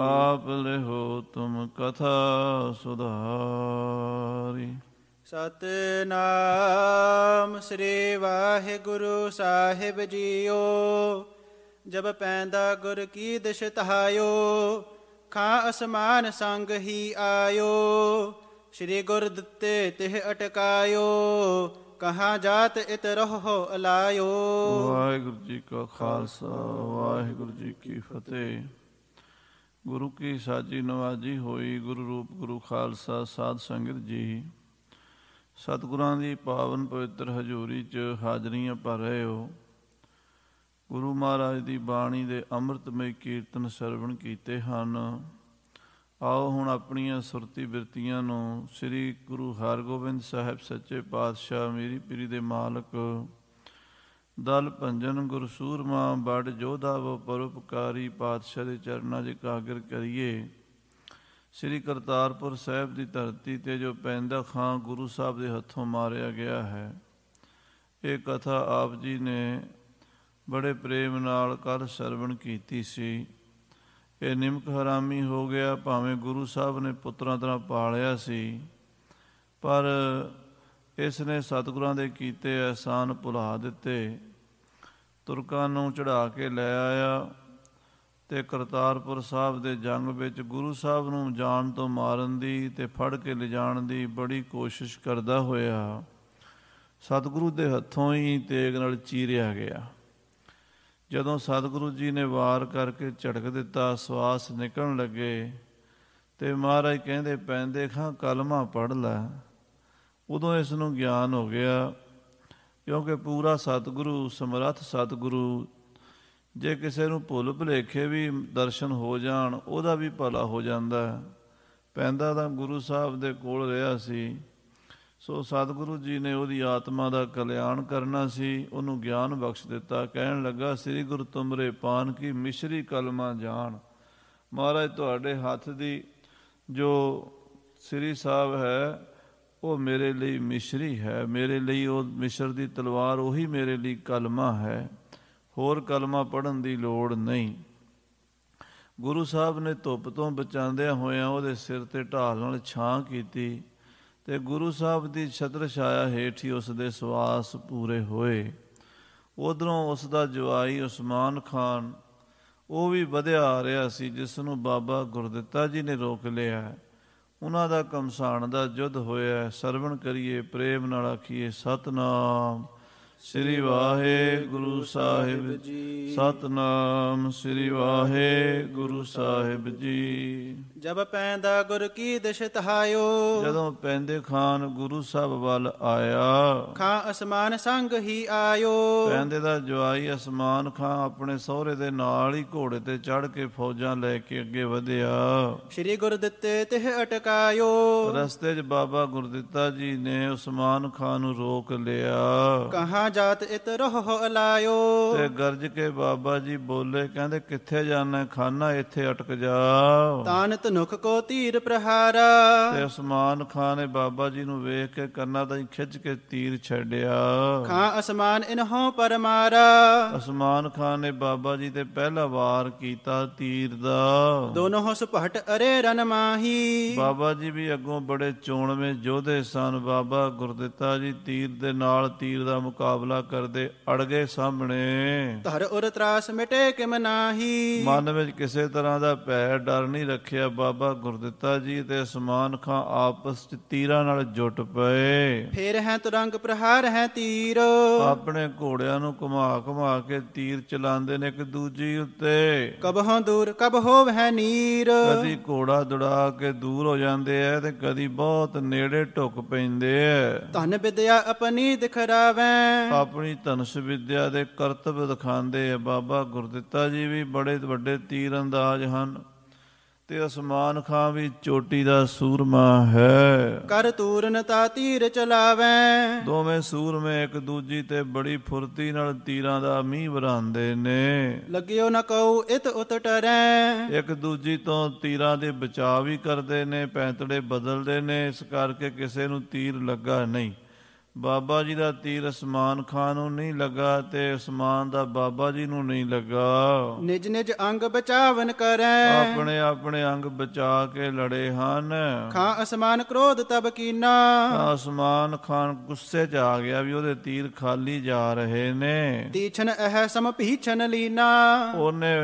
ਆਪ ਲਿਹੋ ਤੁਮ ਕਥਾ ਸੁਧਾਰੀ ਸਤਨਾਮ ਸ੍ਰੀ ਵਾਹਿਗੁਰੂ ਸਾਹਿਬ ਜੀਓ ਜਬ ਪੈਂਦਾ ਗੁਰ ਕੀ ਦਿਸ਼ ਤਹਾਇਓ ਖਾਂ ਅਸਮਾਨ ਸੰਗ ਹੀ ਆਇਓ ਸ੍ਰੀ ਗੁਰ ਦਿੱਤੇ ਤਿਹ ਅਟਕਾਇਓ ਕਹਾ ਜਾਤ ਇਤ ਰਹੋ ਅਲਾਇਓ ਵਾਹਿਗੁਰੂ ਜੀ ਕਾ ਖਾਲਸਾ ਵਾਹਿਗੁਰੂ ਜੀ ਕੀ ਫਤਿਹ ਗੁਰੂ ਕੀ ਸਾਜੀ ਨਵਾਜੀ ਹੋਈ ਗੁਰੂ ਰੂਪ ਗੁਰੂ ਖਾਲਸਾ ਸਾਧ ਸੰਗਤ ਜੀ ਸਤਿਗੁਰਾਂ ਦੀ ਪਾਵਨ ਪਵਿੱਤਰ ਹਜ਼ੂਰੀ 'ਚ ਹਾਜ਼ਰੀਆਂ ਭਰ ਰਹੇ ਹੋ ਗੁਰੂ ਮਹਾਰਾਜ ਦੀ ਬਾਣੀ ਦੇ ਅੰਮ੍ਰਿਤਮਈ ਕੀਰਤਨ ਸਰਵਣ ਕੀਤੇ ਹਨ ਆਓ ਹੁਣ ਆਪਣੀਆਂ ਸੁਰਤੀ ਬਿਰਤੀਆਂ ਨੂੰ ਸ੍ਰੀ ਗੁਰੂ ਹਰਗੋਬਿੰਦ ਸਾਹਿਬ ਸੱਚੇ ਪਾਤਸ਼ਾਹ ਮੇਰੀ ਪੀਰੀ ਦੇ ਮਾਲਕ ਦਲ ਭੰਜਨ ਗੁਰ ਸੂਰਮਾ ਬੜ ਜੋਧਾ ਵ ਪਰਉਪਕਾਰੀ ਪਾਤਸ਼ਾਹ ਦੇ ਚਰਨਾਂ 'ਚ ਕਾਗਰ ਕਰੀਏ ਸ੍ਰੀ ਕਰਤਾਰਪੁਰ ਸਾਹਿਬ ਦੀ ਧਰਤੀ ਤੇ ਜੋ ਪੈਂਦਾ ਖਾਂ ਗੁਰੂ ਸਾਹਿਬ ਦੇ ਹੱਥੋਂ ਮਾਰਿਆ ਗਿਆ ਹੈ ਇਹ ਕਥਾ ਆਪ ਜੀ ਨੇ ਬੜੇ ਪ੍ਰੇਮ ਨਾਲ ਕਰ ਸਰਵਣ ਕੀਤੀ ਸੀ ਇਹ ਨਿਮਕ ਹਰਾਮੀ ਹੋ ਗਿਆ ਭਾਵੇਂ ਗੁਰੂ ਸਾਹਿਬ ਨੇ ਪੁੱਤਰਾਂ ਤਰ੍ਹਾਂ ਪਾਲਿਆ ਸੀ ਪਰ ਇਸ ਨੇ ਸਤਿਗੁਰਾਂ ਦੇ ਕੀਤੇ ਅਹਿਸਾਨ ਭੁਲਾ ਦਿੱਤੇ ਤੁਰਕਾਂ ਨੂੰ ਚੜਾ ਕੇ ਲੈ ਆਇਆ ਤੇ ਕਰਤਾਰਪੁਰ ਸਾਹਿਬ ਦੇ ਜੰਗ ਵਿੱਚ ਗੁਰੂ ਸਾਹਿਬ ਨੂੰ ਜਾਣ ਤੋਂ ਮਾਰਨ ਦੀ ਤੇ ਫੜ ਕੇ ਲਿਜਾਣ ਦੀ ਬੜੀ ਕੋਸ਼ਿਸ਼ ਕਰਦਾ ਹੋਇਆ ਸਤਿਗੁਰੂ ਦੇ ਹੱਥੋਂ ਹੀ ਤੇਗ ਨਾਲ ਚੀਰਿਆ ਗਿਆ ਜਦੋਂ ਸਤਿਗੁਰੂ ਜੀ ਨੇ ਵਾਰ ਕਰਕੇ ਝਟਕ ਦਿੱਤਾ ਸਵਾਸ ਨਿਕਲਣ ਲੱਗੇ ਤੇ ਮਹਾਰਾਜ ਕਹਿੰਦੇ ਪੈਂਦੇ ਖਾਂ ਕਲਮਾ ਪੜ ਲੈ ਉਦੋਂ ਇਸ ਨੂੰ ਗਿਆਨ ਹੋ ਗਿਆ ਕਿਉਂਕਿ ਪੂਰਾ ਸਤਿਗੁਰੂ ਸਮਰੱਥ ਸਤਿਗੁਰੂ ਜੇ ਕਿਸੇ ਨੂੰ ਭੁੱਲ ਭੁਲੇਖੇ ਵੀ ਦਰਸ਼ਨ ਹੋ ਜਾਣ ਉਹਦਾ ਵੀ ਭਲਾ ਹੋ ਜਾਂਦਾ ਹੈ ਪੈਂਦਾ ਤਾਂ ਗੁਰੂ ਸਾਹਿਬ ਦੇ ਕੋਲ ਰਿਹਾ ਸੀ ਸੋ ਸਤਿਗੁਰੂ ਜੀ ਨੇ ਉਹਦੀ ਆਤਮਾ ਦਾ ਕਲਿਆਣ ਕਰਨਾ ਸੀ ਉਹਨੂੰ ਗਿਆਨ ਬਖਸ਼ ਦਿੱਤਾ ਕਹਿਣ ਲੱਗਾ ਸ੍ਰੀ ਗੁਰੂ ਤੁਮਰੇ ਪਾਨ ਕੀ ਮਿਸ਼ਰੀ ਕਲਮਾ ਜਾਣ ਮਹਾਰਾਜ ਤੁਹਾਡੇ ਹੱਥ ਦੀ ਜੋ ਸ੍ਰੀ ਸਾਹਿਬ ਹੈ ਉਹ ਮੇਰੇ ਲਈ ਮਿਸ਼ਰੀ ਹੈ ਮੇਰੇ ਲਈ ਉਹ ਮਿਸ਼ਰ ਦੀ ਤਲਵਾਰ ਉਹੀ ਮੇਰੇ ਲਈ ਕਲਮਾ ਹੈ ਹੋਰ ਕਲਮਾ ਪੜਨ ਦੀ ਲੋੜ ਨਹੀਂ ਗੁਰੂ ਸਾਹਿਬ ਨੇ ਧੁੱਪ ਤੋਂ ਬਚਾਉਂਦਿਆਂ ਹੋਇਆਂ ਉਹਦੇ ਸਿਰ ਤੇ ਢਾਲ ਨਾਲ ਛਾਂ ਕੀਤੀ ਤੇ ਗੁਰੂ ਸਾਹਿਬ ਦੀ ਛਤਰ ਛਾਇਆ ਹੇਠ ਹੀ ਉਸ ਦੇ ਸਵਾਸ ਪੂਰੇ ਹੋਏ ਉਧਰੋਂ ਉਸ ਦਾ ਜਵਾਈ ਉਸਮਾਨ ਖਾਨ ਉਹ ਵੀ ਵਧਿਆ ਆ ਰਿਹਾ ਸੀ ਜਿਸ ਨੂੰ ਬਾਬਾ ਗੁਰਦਿੱਤਾ ਜੀ ਨੇ ਰੋਕ ਲਿਆ ਉਹਨਾਂ ਦਾ ਕਮਸਾਨ ਦਾ ਜੁਦ ਹੋਇਆ ਸਰਵਣ ਕਰੀਏ ਪ੍ਰੇਮ ਨਾਲ ਆਖੀਏ ਸਤਨਾਮ ਸ੍ਰੀ ਵਾਹਿਗੁਰੂ ਸਾਹਿਬ ਜੀ ਸਤਨਾਮ ਸ੍ਰੀ ਵਾਹਿਗੁਰੂ ਸਾਹਿਬ ਜੀ ਜਬ ਪੈਂਦਾ ਗੁਰ ਕੀ ਦਿਸ਼ਤ ਹਾਇਓ ਜਦੋਂ ਪੈਂਦੇ ਖਾਨ ਗੁਰੂ ਸਾਹਿਬ ਵੱਲ ਆਇਆ ਖਾਂ ਅਸਮਾਨ ਸੰਗ ਹੀ ਆਇਓ ਪੈਂਦੇ ਦਾ ਜਵਾਈ ਅਸਮਾਨ ਖਾਂ ਆਪਣੇ ਸਹੁਰੇ ਦੇ ਨਾਲ ਹੀ ਘੋੜੇ ਤੇ ਚੜ ਕੇ ਫੌਜਾਂ ਲੈ ਕੇ ਅੱਗੇ ਵਧਿਆ ਸ੍ਰੀ ਗੁਰ ਦਿੱਤੇ ਤਿਹ ਅਟਕਾਇਓ ਰਸਤੇ 'ਚ ਬਾਬਾ ਗੁਰਦਿੱਤਾ ਜੀ ਨੇ ਉਸਮਾਨ ਖਾਨ ਨੂੰ ਰੋਕ ਲਿਆ ਕਹਾ ਜਾਤ ਇਤ ਰੋਹ ਅਲਾਇਓ ਤੇ ਗਰਜ ਕੇ ਬਾਬਾ ਜੀ ਬੋਲੇ ਕਹਿੰਦੇ ਕਿੱਥੇ ਜਾਣਾ ਖਾਨਾ ਇੱਥੇ ਅਟਕ ਜਾ ਤਾਨ ਤਨੁਖ ਕੋ ਤੀਰ ਪ੍ਰਹਾਰਾ ਤੇ ਉਸਮਾਨ ਖਾਨ ਨੇ ਬਾਬਾ ਜੀ ਨੂੰ ਵੇਖ ਕੇ ਕੰਨਾਂ ਦਾ ਖਿੱਚ ਕੇ ਤੀਰ ਛੱਡਿਆ ਖਾਂ ਅਸਮਾਨ ਇਨਹੋਂ ਪਰਮਾਰਾ ਉਸਮਾਨ ਖਾਨ ਨੇ ਬਾਬਾ ਜੀ ਤੇ ਪਹਿਲਾ ਵਾਰ ਕੀਤਾ ਤੀਰ ਦਾ ਦੋਨੋਂ ਸੁਭਟ ਅਰੇ ਰਨ ਮਾਹੀ ਬਾਬਾ ਜੀ ਵੀ ਅੱਗੋਂ ਬੜੇ ਚੋਣਵੇਂ ਯੋਧੇ ਸਨ ਬਾਬਾ ਗੁਰਦਿੱਤਾ ਜੀ ਤੀਰ ਦੇ ਨਾਲ ਤੀਰ ਦਾ ਮੁਕਾਬਲਾ ਮੁਕਾਬਲਾ ਕਰਦੇ ਅੜ ਗਏ ਸਾਹਮਣੇ ਧਰ ਉਰ ਤਰਾਸ ਮਿਟੇ ਕਿਮ ਨਾਹੀ ਮਨ ਵਿੱਚ ਕਿਸੇ ਤਰ੍ਹਾਂ ਦਾ ਭੈ ਡਰ ਨਹੀਂ ਰੱਖਿਆ ਬਾਬਾ ਗੁਰਦਿੱਤਾ ਜੀ ਤੇ ਅਸਮਾਨ ਖਾਂ ਆਪਸ ਚ ਤੀਰਾਂ ਨਾਲ ਜੁਟ ਪਏ ਫੇਰ ਹੈ ਤੁਰੰਗ ਪ੍ਰਹਾਰ ਹੈ ਤੀਰ ਆਪਣੇ ਘੋੜਿਆਂ ਨੂੰ ਘੁਮਾ ਘੁਮਾ ਕੇ ਤੀਰ ਚਲਾਉਂਦੇ ਨੇ ਇੱਕ ਦੂਜੀ ਉੱਤੇ ਕਬਹਾਂ ਦੂਰ ਕਬ ਹੋਵ ਹੈ ਨੀਰ ਕਦੀ ਘੋੜਾ ਦੁੜਾ ਕੇ ਦੂਰ ਹੋ ਜਾਂਦੇ ਐ ਤੇ ਕਦੀ ਬਹੁਤ ਨੇੜੇ ਢੁੱਕ ਪੈਂਦੇ ਐ ਧਨ ਵਿਦਿਆ ਆਪਣੀ ਦਿਖਰਾਵੇਂ ਆਪਣੀ ਧਨਸ਼ ਵਿਦਿਆ ਦੇ ਕਰਤਬ ਦਿਖਾਉਂਦੇ ਆ ਬਾਬਾ ਗੁਰਦਿੱਤਾ ਜੀ ਵੀ ਬੜੇ ਵੱਡੇ ਤੀਰ ਅੰਦਾਜ਼ ਹਨ ਤੇ ਅਸਮਾਨ ਖਾਂ ਵੀ ਚੋਟੀ ਦਾ ਸੂਰਮਾ ਹੈ ਕਰ ਤੂਰਨ ਤਾ ਤੀਰ ਚਲਾਵੇ ਦੋਵੇਂ ਸੂਰਮੇ ਇੱਕ ਦੂਜੀ ਤੇ ਬੜੀ ਫੁਰਤੀ ਨਾਲ ਤੀਰਾਂ ਦਾ ਮੀਂਹ ਵਰਾਂਦੇ ਨੇ ਲੱਗਿਓ ਨਾ ਕਉ ਇਤ ਉਤ ਟਰੈ ਇੱਕ ਦੂਜੀ ਤੋਂ ਤੀਰਾਂ ਦੇ ਬਚਾਅ ਵੀ ਕਰਦੇ ਨੇ ਪੈਂਤੜੇ ਬਦਲਦੇ ਨੇ ਇਸ ਕਰਕੇ ਕਿਸੇ ਨੂੰ ਤੀਰ ਲੱਗਾ ਨਹੀਂ ਬਾਬਾ ਜੀ ਦਾ ਤੀਰ ਉਸਮਾਨ ਖਾਨ ਨੂੰ ਨਹੀਂ ਲੱਗਾ ਤੇ ਉਸਮਾਨ ਦਾ ਬਾਬਾ ਜੀ ਨੂੰ ਨਹੀਂ ਲੱਗਾ ਨਿਜ ਨਿਜ ਅੰਗ ਬਚਾਵਨ ਕਰੈ ਆਪਣੇ ਆਪਣੇ ਅੰਗ ਬਚਾ ਕੇ ਲੜੇ ਹਨ ਖਾਂ ਉਸਮਾਨ ਕ੍ਰੋਧ ਤਬ ਕੀਨਾ ਉਸਮਾਨ ਖਾਨ ਗੁੱਸੇ 'ਚ ਆ ਗਿਆ ਵੀ ਉਹਦੇ ਤੀਰ ਖਾਲੀ ਜਾ ਰਹੇ ਨੇ ਤੀਛਨ ਅਹ ਸਮ ਪੀਛਨ ਲੀਨਾ ਉਹਨੇ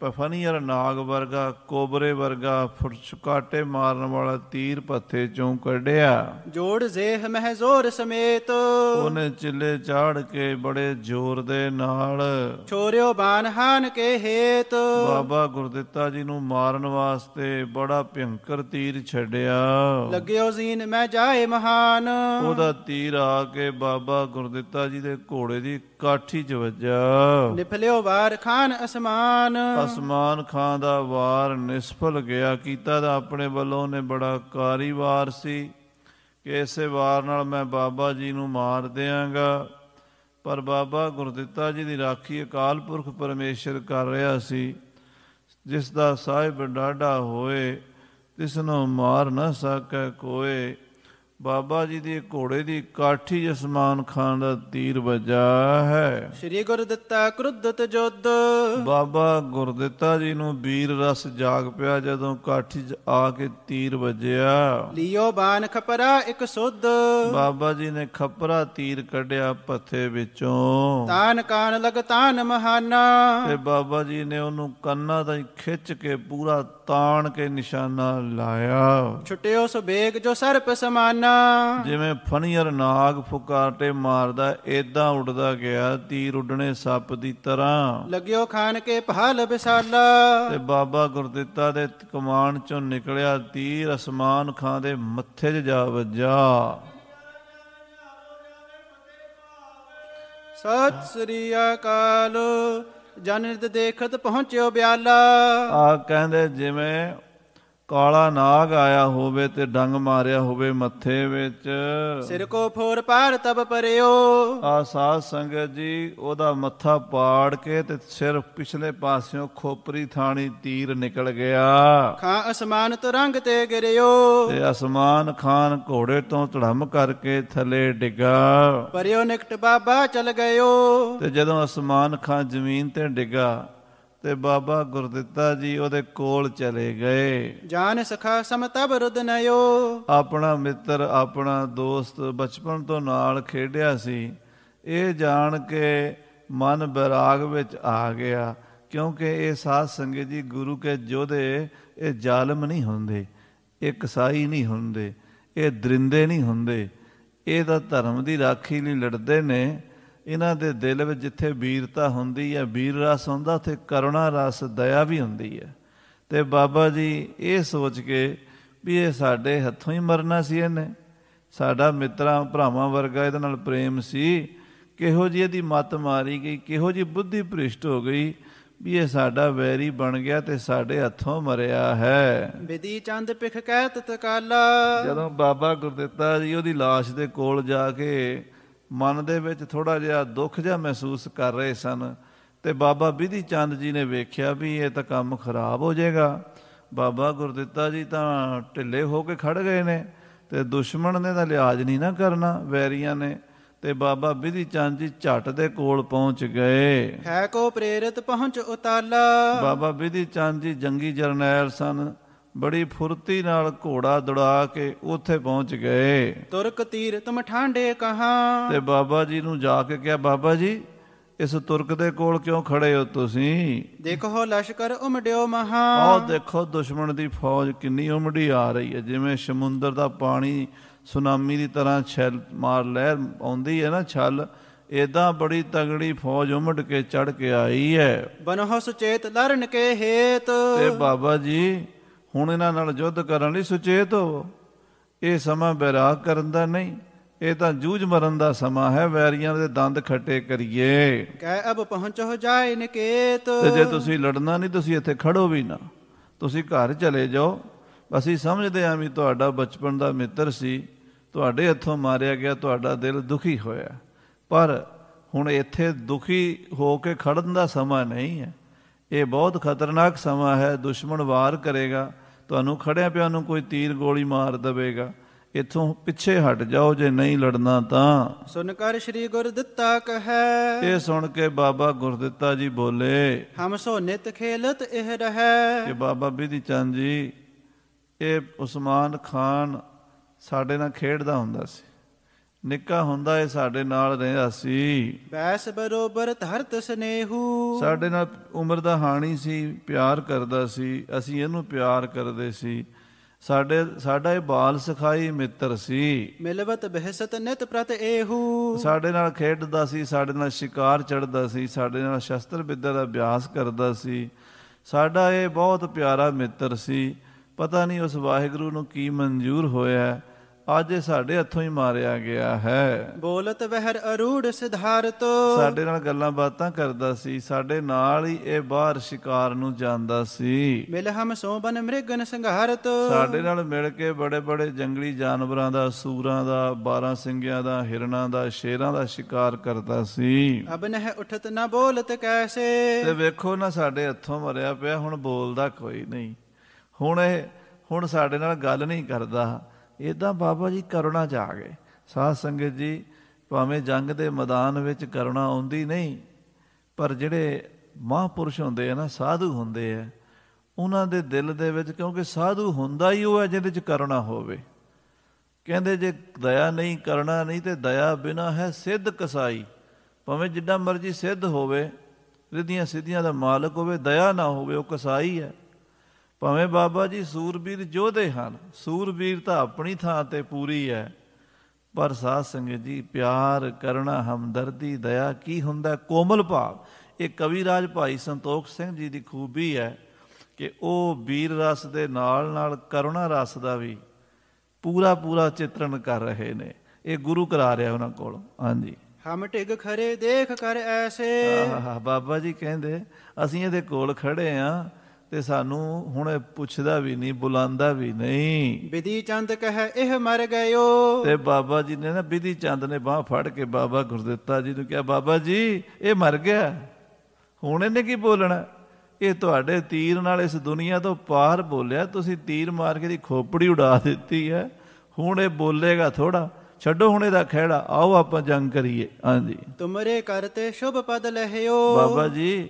ਪਫਨੀਅਰ ਨਾਗ ਵਰਗਾ ਕੋਬਰੇ ਵਰਗਾ ਫੁਰਸਕਾਟੇ ਮਾਰਨ ਵਾਲਾ ਤੀਰ ਪੱਥੇ ਚੋਂ ਕੱਢਿਆ ਜੋੜ ਜ਼ੇਹ ਮਹਿ ਜ਼ੋਰ ਸਮੇਤ ਉਹਨੇ ਚਿੱਲੇ ਚਾੜ ਕੇ ਬੜੇ ਜ਼ੋਰ ਦੇ ਨਾਲ ਛੋਰਿਓ ਬਾਨਹਾਨ ਕੇ ਹੇਤ ਬਾਬਾ ਗੁਰਦਿੱਤਾ ਜੀ ਨੂੰ ਮਾਰਨ ਵਾਸਤੇ ਬੜਾ ਭਿੰਕਰ ਤੀਰ ਛੱਡਿਆ ਲੱਗਿਓ ਜ਼ੀਨ ਮੈਂ ਜਾਏ ਮਹਾਨ ਉਹਦਾ ਤੀਰ ਆ ਕੇ ਬਾਬਾ ਗੁਰਦਿੱਤਾ ਜੀ ਦੇ ਘੋੜੇ ਦੀ ਕਾਠੀ ਜਵਜਾ ਨਿਫਲਿਓ ਵਾਰ ਖਾਨ ਅਸਮਾਨ ਅਸਮਾਨ ਖਾਨ ਦਾ ਵਾਰ ਨਿਸਫਲ ਗਿਆ ਕੀਤਾ ਦਾ ਆਪਣੇ ਵੱਲੋਂ ਨੇ ਬੜਾ ਕਾਰੀ ਵਾਰ ਸੀ ਕਿ ਇਸੇ ਵਾਰ ਨਾਲ ਮੈਂ ਬਾਬਾ ਜੀ ਨੂੰ ਮਾਰ ਦੇਵਾਂਗਾ ਪਰ ਬਾਬਾ ਗੁਰਦਿੱਤਾ ਜੀ ਦੀ ਰਾਖੀ ਅਕਾਲ ਪੁਰਖ ਪਰਮੇਸ਼ਰ ਕਰ ਰਿਹਾ ਸੀ ਜਿਸ ਦਾ ਸਾਹਿਬ ਡਾਡਾ ਹੋਏ ਤਿਸ ਨੂੰ ਮਾਰ ਨਾ ਸਕੈ ਕੋਏ ਬਾਬਾ ਜੀ ਦੇ ਘੋੜੇ ਦੀ ਕਾਠੀ ਜਸਮਾਨ ਖਾਨ ਦਾ ਤੀਰ ਵਜਾ ਹੈ ਸ੍ਰੀ ਗੁਰ ਦਿੱਤਾ ਕ੍ਰੁੱਧਤ ਜੋਦ ਬਾਬਾ ਗੁਰਦਿੱਤਾ ਜੀ ਨੂੰ ਵੀਰ ਰਸ ਜਾਗ ਪਿਆ ਜਦੋਂ ਕਾਠੀ 'ਚ ਆ ਕੇ ਤੀਰ ਵਜਿਆ ਲਿਓ ਬਾਨ ਖਪਰਾ ਇੱਕ ਸੁੱਧ ਬਾਬਾ ਜੀ ਨੇ ਖਪਰਾ ਤੀਰ ਕੱਢਿਆ ਪੱਥੇ ਵਿੱਚੋਂ ਤਾਨ ਕਾਨ ਲਗਤਾਨ ਮਹਾਨਾ ਤੇ ਬਾਬਾ ਜੀ ਨੇ ਉਹਨੂੰ ਕੰਨਾਂ ਤਾਈਂ ਖਿੱਚ ਕੇ ਪੂਰਾ ਤਾਣ ਕੇ ਨਿਸ਼ਾਨਾ ਲਾਇਆ ਛੁੱਟਿਓ ਸੋ ਬੇਗ ਜੋ ਸਰਪ ਸਮਾਨਾ ਜਿਵੇਂ ਫਨੀਰ ਨਾਗ ਫੁਕਾਟੇ ਮਾਰਦਾ ਏਦਾਂ ਉੱਡਦਾ ਗਿਆ ਤੀਰ ਉੱਡਣੇ ਸੱਪ ਦੀ ਤਰ੍ਹਾਂ ਲੱਗਿਓ ਖਾਨ ਕੇ ਪਹਲ ਬਿਸਾਲਾ ਤੇ ਬਾਬਾ ਗੁਰਦਿੱਤਾ ਦੇ ਕਮਾਨ ਚੋਂ ਨਿਕਲਿਆ ਤੀਰ ਅਸਮਾਨ ਖਾਂ ਦੇ ਮੱਥੇ 'ਚ ਜਾ ਵੱਜਾ ਸਤਿ ਸ੍ਰੀ ਅਕਾਲ ਜਨ ਨਿਰਦ ਦੇਖਤ ਪਹੁੰਚਿਓ ਬਿਆਲਾ ਆ ਕਹਿੰਦੇ ਜਿਵੇਂ ਕਾਲਾ ਨਾਗ ਆਇਆ ਹੋਵੇ ਤੇ ਡੰਗ ਮਾਰਿਆ ਹੋਵੇ ਮੱਥੇ ਵਿੱਚ ਸਿਰ ਕੋ ਫੋਰ ਪਾਰ ਤਬ ਪਰਿਓ ਆ ਸਾਧ ਸੰਗਤ ਜੀ ਉਹਦਾ ਮੱਥਾ ਪਾੜ ਕੇ ਤੇ ਸਿਰ ਪਿਛਲੇ ਪਾਸਿਓਂ ਖੋਪਰੀ ਥਾਣੀ ਤੀਰ ਨਿਕਲ ਗਿਆ ਖਾਂ ਅਸਮਾਨ ਤਰੰਗ ਤੇ ਗਿਰਿਓ ਤੇ ਅਸਮਾਨ ਖਾਨ ਘੋੜੇ ਤੋਂ ਧੜਮ ਕਰਕੇ ਥੱਲੇ ਡਿੱਗਾ ਪਰਿਓ ਨਿਕਟ ਬਾਬਾ ਚਲ ਗਇਓ ਤੇ ਜਦੋਂ ਅਸਮਾਨ ਖਾਂ ਜ਼ਮੀਨ ਤੇ ਡਿੱਗਾ ਤੇ ਬਾਬਾ ਗੁਰਦਿੱਤਾ ਜੀ ਉਹਦੇ ਕੋਲ ਚਲੇ ਗਏ ਜਾਨ ਸਖਾ ਰੁਦ ਨਯੋ ਆਪਣਾ ਮਿੱਤਰ ਆਪਣਾ ਦੋਸਤ ਬਚਪਨ ਤੋਂ ਨਾਲ ਖੇਡਿਆ ਸੀ ਇਹ ਜਾਣ ਕੇ ਮਨ ਬਿਰਾਗ ਵਿੱਚ ਆ ਗਿਆ ਕਿਉਂਕਿ ਇਹ ਸਾਧ ਸੰਗਤ ਜੀ ਗੁਰੂ ਕੇ ਜੋਧੇ ਇਹ ਜ਼ਾਲਮ ਨਹੀਂ ਹੁੰਦੇ ਇਹ ਕਸਾਈ ਨਹੀਂ ਹੁੰਦੇ ਇਹ ਦਰਿੰਦੇ ਨਹੀਂ ਹੁੰਦੇ ਇਹ ਤਾਂ ਧਰਮ ਦੀ ਰਾਖੀ ਲਈ ਲੜਦੇ ਨੇ ਇਹਨਾਂ ਦੇ ਦਿਲ ਵਿੱਚ ਜਿੱਥੇ ਵੀਰਤਾ ਹੁੰਦੀ ਹੈ ਵੀਰ ਰਸ ਹੁੰਦਾ ਉੱਥੇ ਕਰੁਣਾ ਰਸ ਦਇਆ ਵੀ ਹੁੰਦੀ ਹੈ ਤੇ ਬਾਬਾ ਜੀ ਇਹ ਸੋਚ ਕੇ ਵੀ ਇਹ ਸਾਡੇ ਹੱਥੋਂ ਹੀ ਮਰਨਾ ਸੀ ਇਹਨੇ ਸਾਡਾ ਮਿੱਤਰਾਂ ਭਰਾਵਾਂ ਵਰਗਾ ਇਹਦੇ ਨਾਲ ਪ੍ਰੇਮ ਸੀ ਕਿਹੋ ਜੀ ਇਹਦੀ ਮਤ ਮਾਰੀ ਗਈ ਕਿਹੋ ਜੀ ਬੁੱਧੀ ਭ੍ਰਿਸ਼ਟ ਹੋ ਗਈ ਵੀ ਇਹ ਸਾਡਾ ਵੈਰੀ ਬਣ ਗਿਆ ਤੇ ਸਾਡੇ ਹੱਥੋਂ ਮਰਿਆ ਹੈ ਬਿਦੀ ਚੰਦ ਪਿਖ ਕਹਿ ਤਤਕਾਲਾ ਜਦੋਂ ਬਾਬਾ ਗੁਰਦਿੱਤਾ ਜੀ ਉਹਦੀ ਲਾਸ਼ ਦੇ ਕੋਲ ਜਾ ਕੇ ਮਨ ਦੇ ਵਿੱਚ ਥੋੜਾ ਜਿਹਾ ਦੁੱਖ ਜਿਹਾ ਮਹਿਸੂਸ ਕਰ ਰਹੇ ਸਨ ਤੇ ਬਾਬਾ ਵਿਧੀ ਚੰਦ ਜੀ ਨੇ ਵੇਖਿਆ ਵੀ ਇਹ ਤਾਂ ਕੰਮ ਖਰਾਬ ਹੋ ਜਾਏਗਾ ਬਾਬਾ ਗੁਰਦਿੱਤਾ ਜੀ ਤਾਂ ਢਿੱਲੇ ਹੋ ਕੇ ਖੜ ਗਏ ਨੇ ਤੇ ਦੁਸ਼ਮਣ ਨੇ ਤਾਂ ਲਿਆਜ ਨਹੀਂ ਨਾ ਕਰਨਾ ਵੈਰੀਆਂ ਨੇ ਤੇ ਬਾਬਾ ਵਿਧੀ ਚੰਦ ਜੀ ਛੱਟ ਦੇ ਕੋਲ ਪਹੁੰਚ ਗਏ ਹੈ ਕੋ ਪ੍ਰੇਰਿਤ ਪਹੁੰਚ ਉਤਾਲਾ ਬਾਬਾ ਵਿਧੀ ਚੰਦ ਜੀ ਜੰਗੀ ਜਰਨੈਲ ਸਨ ਬੜੀ ਫੁਰਤੀ ਨਾਲ ਘੋੜਾ ਦੜਾ ਕੇ ਉੱਥੇ ਪਹੁੰਚ ਗਏ ਤੁਰਕ ਤੀਰਤ ਮਠਾਂਡੇ ਕਹਾ ਤੇ ਬਾਬਾ ਜੀ ਨੂੰ ਜਾ ਕੇ ਕਿਹਾ ਬਾਬਾ ਜੀ ਇਸ ਤੁਰਕ ਦੇ ਕੋਲ ਕਿਉਂ ਖੜੇ ਹੋ ਤੁਸੀਂ ਦੇਖੋ ਲਸ਼ਕਰ ਉਮੜਿਓ ਮਹਾ ਆਹ ਦੇਖੋ ਦੁਸ਼ਮਣ ਦੀ ਫੌਜ ਕਿੰਨੀ ਉਮੜੀ ਆ ਰਹੀ ਹੈ ਜਿਵੇਂ ਸਮੁੰਦਰ ਦਾ ਪਾਣੀ ਸੁਨਾਮੀ ਦੀ ਤਰ੍ਹਾਂ ਛਲ ਮਾਰ ਲਹਿਰ ਆਉਂਦੀ ਹੈ ਨਾ ਛਲ ਇਦਾਂ ਬੜੀ ਤਗੜੀ ਫੌਜ ਉਮੜ ਕੇ ਚੜ ਕੇ ਆਈ ਹੈ ਬਨਹੁ ਸੁਚੇਤ ਲਰਨ ਕੇ ਹੇਤ ਤੇ ਬਾਬਾ ਜੀ ਹੁਣ ਇਹਨਾਂ ਨਾਲ ਯੁੱਧ ਕਰਨ ਲਈ ਸੁਚੇਤ ਹੋ ਇਹ ਸਮਾਂ ਬੈਰਾਗ ਕਰਨ ਦਾ ਨਹੀਂ ਇਹ ਤਾਂ ਜੂਝ ਮਰਨ ਦਾ ਸਮਾਂ ਹੈ ਵੈਰੀਆਂ ਦੇ ਦੰਦ ਖੱਟੇ ਕਰੀਏ ਕਹਿ ਅਬ ਪਹੁੰਚੋ ਜਾਏ ਨਿਕੇਤ ਤੇ ਜੇ ਤੁਸੀਂ ਲੜਨਾ ਨਹੀਂ ਤੁਸੀਂ ਇੱਥੇ ਖੜੋ ਵੀ ਨਾ ਤੁਸੀਂ ਘਰ ਚਲੇ ਜਾਓ ਅਸੀਂ ਸਮਝਦੇ ਆਂ ਵੀ ਤੁਹਾਡਾ ਬਚਪਨ ਦਾ ਮਿੱਤਰ ਸੀ ਤੁਹਾਡੇ ਹੱਥੋਂ ਮਾਰਿਆ ਗਿਆ ਤੁਹਾਡਾ ਦਿਲ ਦੁਖੀ ਹੋਇਆ ਪਰ ਹੁਣ ਇੱਥੇ ਦੁਖੀ ਹੋ ਕੇ ਖੜਨ ਦਾ ਸਮਾਂ ਨਹੀਂ ਹੈ ਇਹ ਬਹੁਤ ਖਤਰਨਾਕ ਸਮਾਂ ਹੈ ਦੁਸ਼ਮਣ ਵਾਰ ਕਰੇਗਾ ਤੁਹਾਨੂੰ ਖੜਿਆ ਪਿਆ ਨੂੰ ਕੋਈ ਤੀਰ ਗੋਲੀ ਮਾਰ ਦੇਵੇਗਾ ਇਥੋਂ ਪਿੱਛੇ ਹਟ ਜਾਓ ਜੇ ਨਹੀਂ ਲੜਨਾ ਤਾਂ ਸੁਨ ਕਰ ਸ੍ਰੀ ਗੁਰਦਿੱਤਾ ਕਹੈ ਇਹ ਸੁਣ ਕੇ ਬਾਬਾ ਗੁਰਦਿੱਤਾ ਜੀ ਬੋਲੇ ਹਮ ਸੋ ਨਿਤ ਖੇਲਤ ਇਹ ਰਹੈ ਇਹ ਬਾਬਾ ਬਿਧੀ ਚੰਦ ਜੀ ਇਹ ਉਸਮਾਨ ਖਾਨ ਸਾਡੇ ਨਾਲ ਖੇਡਦਾ ਹੁੰਦਾ ਸੀ ਨਿੱਕਾ ਹੁੰਦਾ ਇਹ ਸਾਡੇ ਨਾਲ ਰਹਿੰਦਾ ਸੀ ਬੈਸ ਬਰੋਬਰ ਧਰਤ ਸਨੇਹੂ ਸਾਡੇ ਨਾਲ ਉਮਰ ਦਾ ਹਾਣੀ ਸੀ ਪਿਆਰ ਕਰਦਾ ਸੀ ਅਸੀਂ ਇਹਨੂੰ ਪਿਆਰ ਕਰਦੇ ਸੀ ਸਾਡੇ ਸਾਡਾ ਇਹ ਬਾਲ ਸਖਾਈ ਮਿੱਤਰ ਸੀ ਮਿਲਵਤ ਬਹਿਸਤ ਨਿਤ ਪ੍ਰਤ ਇਹੂ ਸਾਡੇ ਨਾਲ ਖੇਡਦਾ ਸੀ ਸਾਡੇ ਨਾਲ ਸ਼ਿਕਾਰ ਚੜਦਾ ਸੀ ਸਾਡੇ ਨਾਲ ਸ਼ਸਤਰ ਵਿਦਿਆ ਦਾ ਅਭਿਆਸ ਕਰਦਾ ਸੀ ਸਾਡਾ ਇਹ ਬਹੁਤ ਪਿਆਰਾ ਮਿੱਤਰ ਸੀ ਪਤਾ ਨਹੀਂ ਉਸ ਵਾਹਿਗੁਰੂ ਨੂੰ ਕੀ ਮਨਜ਼ੂਰ ਹੋਇਆ ਅੱਜ ਇਹ ਸਾਡੇ ਹੱਥੋਂ ਹੀ ਮਾਰਿਆ ਗਿਆ ਹੈ ਬੋਲਤ ਵਹਿਰ ਅਰੂੜ ਸਿਧਾਰਤੋ ਸਾਡੇ ਨਾਲ ਗੱਲਾਂ ਬਾਤਾਂ ਕਰਦਾ ਸੀ ਸਾਡੇ ਨਾਲ ਹੀ ਇਹ ਬਾਹਰ ਸ਼ਿਕਾਰ ਨੂੰ ਜਾਂਦਾ ਸੀ ਮਿਲ ਹਮ ਸੋਬਨ ਮ੍ਰਿਗਨ ਸੰਘਾਰਤ ਸਾਡੇ ਨਾਲ ਮਿਲ ਕੇ ਬੜੇ ਬੜੇ ਜੰਗਲੀ ਜਾਨਵਰਾਂ ਦਾ ਸੂਰਾਂ ਦਾ 12 ਸਿੰਘਿਆਂ ਦਾ ਹਿਰਣਾਂ ਦਾ ਸ਼ੇਰਾਂ ਦਾ ਸ਼ਿਕਾਰ ਕਰਦਾ ਸੀ ਅਬ ਨਹ ਉਠਤ ਨਾ ਬੋਲਤ ਕੈਸੇ ਤੇ ਵੇਖੋ ਨਾ ਸਾਡੇ ਹੱਥੋਂ ਮਰਿਆ ਪਿਆ ਹੁਣ ਬੋਲਦਾ ਕੋਈ ਨਹੀਂ ਹੁਣ ਇਹ ਹੁਣ ਸਾਡੇ ਨਾਲ ਗੱਲ ਨਹੀਂ ਕਰਦਾ ਇਦਾਂ ਬਾਬਾ ਜੀ ਕਰੁਣਾ ਚ ਆ ਗਏ ਸਾਧ ਸੰਗਤ ਜੀ ਭਾਵੇਂ ਜੰਗ ਦੇ ਮੈਦਾਨ ਵਿੱਚ ਕਰੁਣਾ ਆਉਂਦੀ ਨਹੀਂ ਪਰ ਜਿਹੜੇ ਮਹਾਪੁਰਸ਼ ਹੁੰਦੇ ਆ ਨਾ ਸਾਧੂ ਹੁੰਦੇ ਆ ਉਹਨਾਂ ਦੇ ਦਿਲ ਦੇ ਵਿੱਚ ਕਿਉਂਕਿ ਸਾਧੂ ਹੁੰਦਾ ਹੀ ਉਹ ਹੈ ਜਿਹਦੇ ਵਿੱਚ ਕਰੁਣਾ ਹੋਵੇ ਕਹਿੰਦੇ ਜੇ ਦਇਆ ਨਹੀਂ ਕਰਨਾ ਨਹੀਂ ਤੇ ਦਇਆ ਬਿਨਾ ਹੈ ਸਿੱਧ ਕਸਾਈ ਭਾਵੇਂ ਜਿੱਡਾ ਮਰਜੀ ਸਿੱਧ ਹੋਵੇ ਰਿਧੀਆਂ ਸਿੱਧੀਆਂ ਦਾ ਮਾਲਕ ਹੋਵੇ ਦਇਆ ਨਾ ਹੋਵੇ ਉਹ ਕਸਾਈ ਹੈ ਭਾਵੇਂ ਬਾਬਾ ਜੀ ਸੂਰਬੀਰ ਜੋਧੇ ਹਨ ਸੂਰਬੀਰ ਤਾਂ ਆਪਣੀ ਥਾਂ ਤੇ ਪੂਰੀ ਹੈ ਪਰ ਸਾਧ ਸੰਗਤ ਜੀ ਪਿਆਰ ਕਰਨਾ ਹਮਦਰਦੀ ਦਇਆ ਕੀ ਹੁੰਦਾ ਕੋਮਲ ਭਾਵ ਇਹ ਕਵੀ ਰਾਜ ਭਾਈ ਸੰਤੋਖ ਸਿੰਘ ਜੀ ਦੀ ਖੂਬੀ ਹੈ ਕਿ ਉਹ ਵੀਰ ਰਸ ਦੇ ਨਾਲ ਨਾਲ ਕਰੁਣਾ ਰਸ ਦਾ ਵੀ ਪੂਰਾ ਪੂਰਾ ਚਿਤਰਣ ਕਰ ਰਹੇ ਨੇ ਇਹ ਗੁਰੂ ਕਰਾ ਰਿਹਾ ਉਹਨਾਂ ਕੋਲ ਹਾਂਜੀ ਹਮ ਟਿਗ ਖਰੇ ਦੇਖ ਕਰ ਐਸੇ ਆਹ ਬਾਬਾ ਜੀ ਕਹਿੰਦੇ ਅਸੀਂ ਇਹਦੇ ਕੋਲ ਖੜੇ ਆ ਤੇ ਸਾਨੂੰ ਹੁਣ ਪੁੱਛਦਾ ਵੀ ਨਹੀਂ ਬੁਲਾਉਂਦਾ ਵੀ ਨਹੀਂ ਵਿਧੀ ਚੰਦ ਕਹੇ ਇਹ ਮਰ ਗਇਓ ਤੇ ਬਾਬਾ ਜੀ ਨੇ ਨਾ ਵਿਧੀ ਚੰਦ ਨੇ ਬਾਹ ਫੜ ਕੇ ਬਾਬਾ ਗੁਰਦਿੱਤਾ ਜੀ ਨੂੰ ਕਿਹਾ ਬਾਬਾ ਜੀ ਇਹ ਮਰ ਗਿਆ ਹੁਣ ਇਹਨੇ ਕੀ ਬੋਲਣਾ ਇਹ ਤੁਹਾਡੇ ਤੀਰ ਨਾਲ ਇਸ ਦੁਨੀਆ ਤੋਂ ਪਾਰ ਬੋਲਿਆ ਤੁਸੀਂ ਤੀਰ ਮਾਰ ਕੇ ਦੀ ਖੋਪੜੀ ਉਡਾ ਦਿੱਤੀ ਹੈ ਹੁਣ ਇਹ ਬੋਲੇਗਾ ਥੋੜਾ ਛੱਡੋ ਹੁਣ ਇਹਦਾ ਖਹਿੜਾ ਆਓ ਆਪਾਂ ਜੰਗ ਕਰੀਏ ਹਾਂਜੀ ਤੁਮਰੇ ਕਰਤੇ ਸ਼ੁਭ ਪਦ ਲਹਿਓ ਬਾਬਾ ਜੀ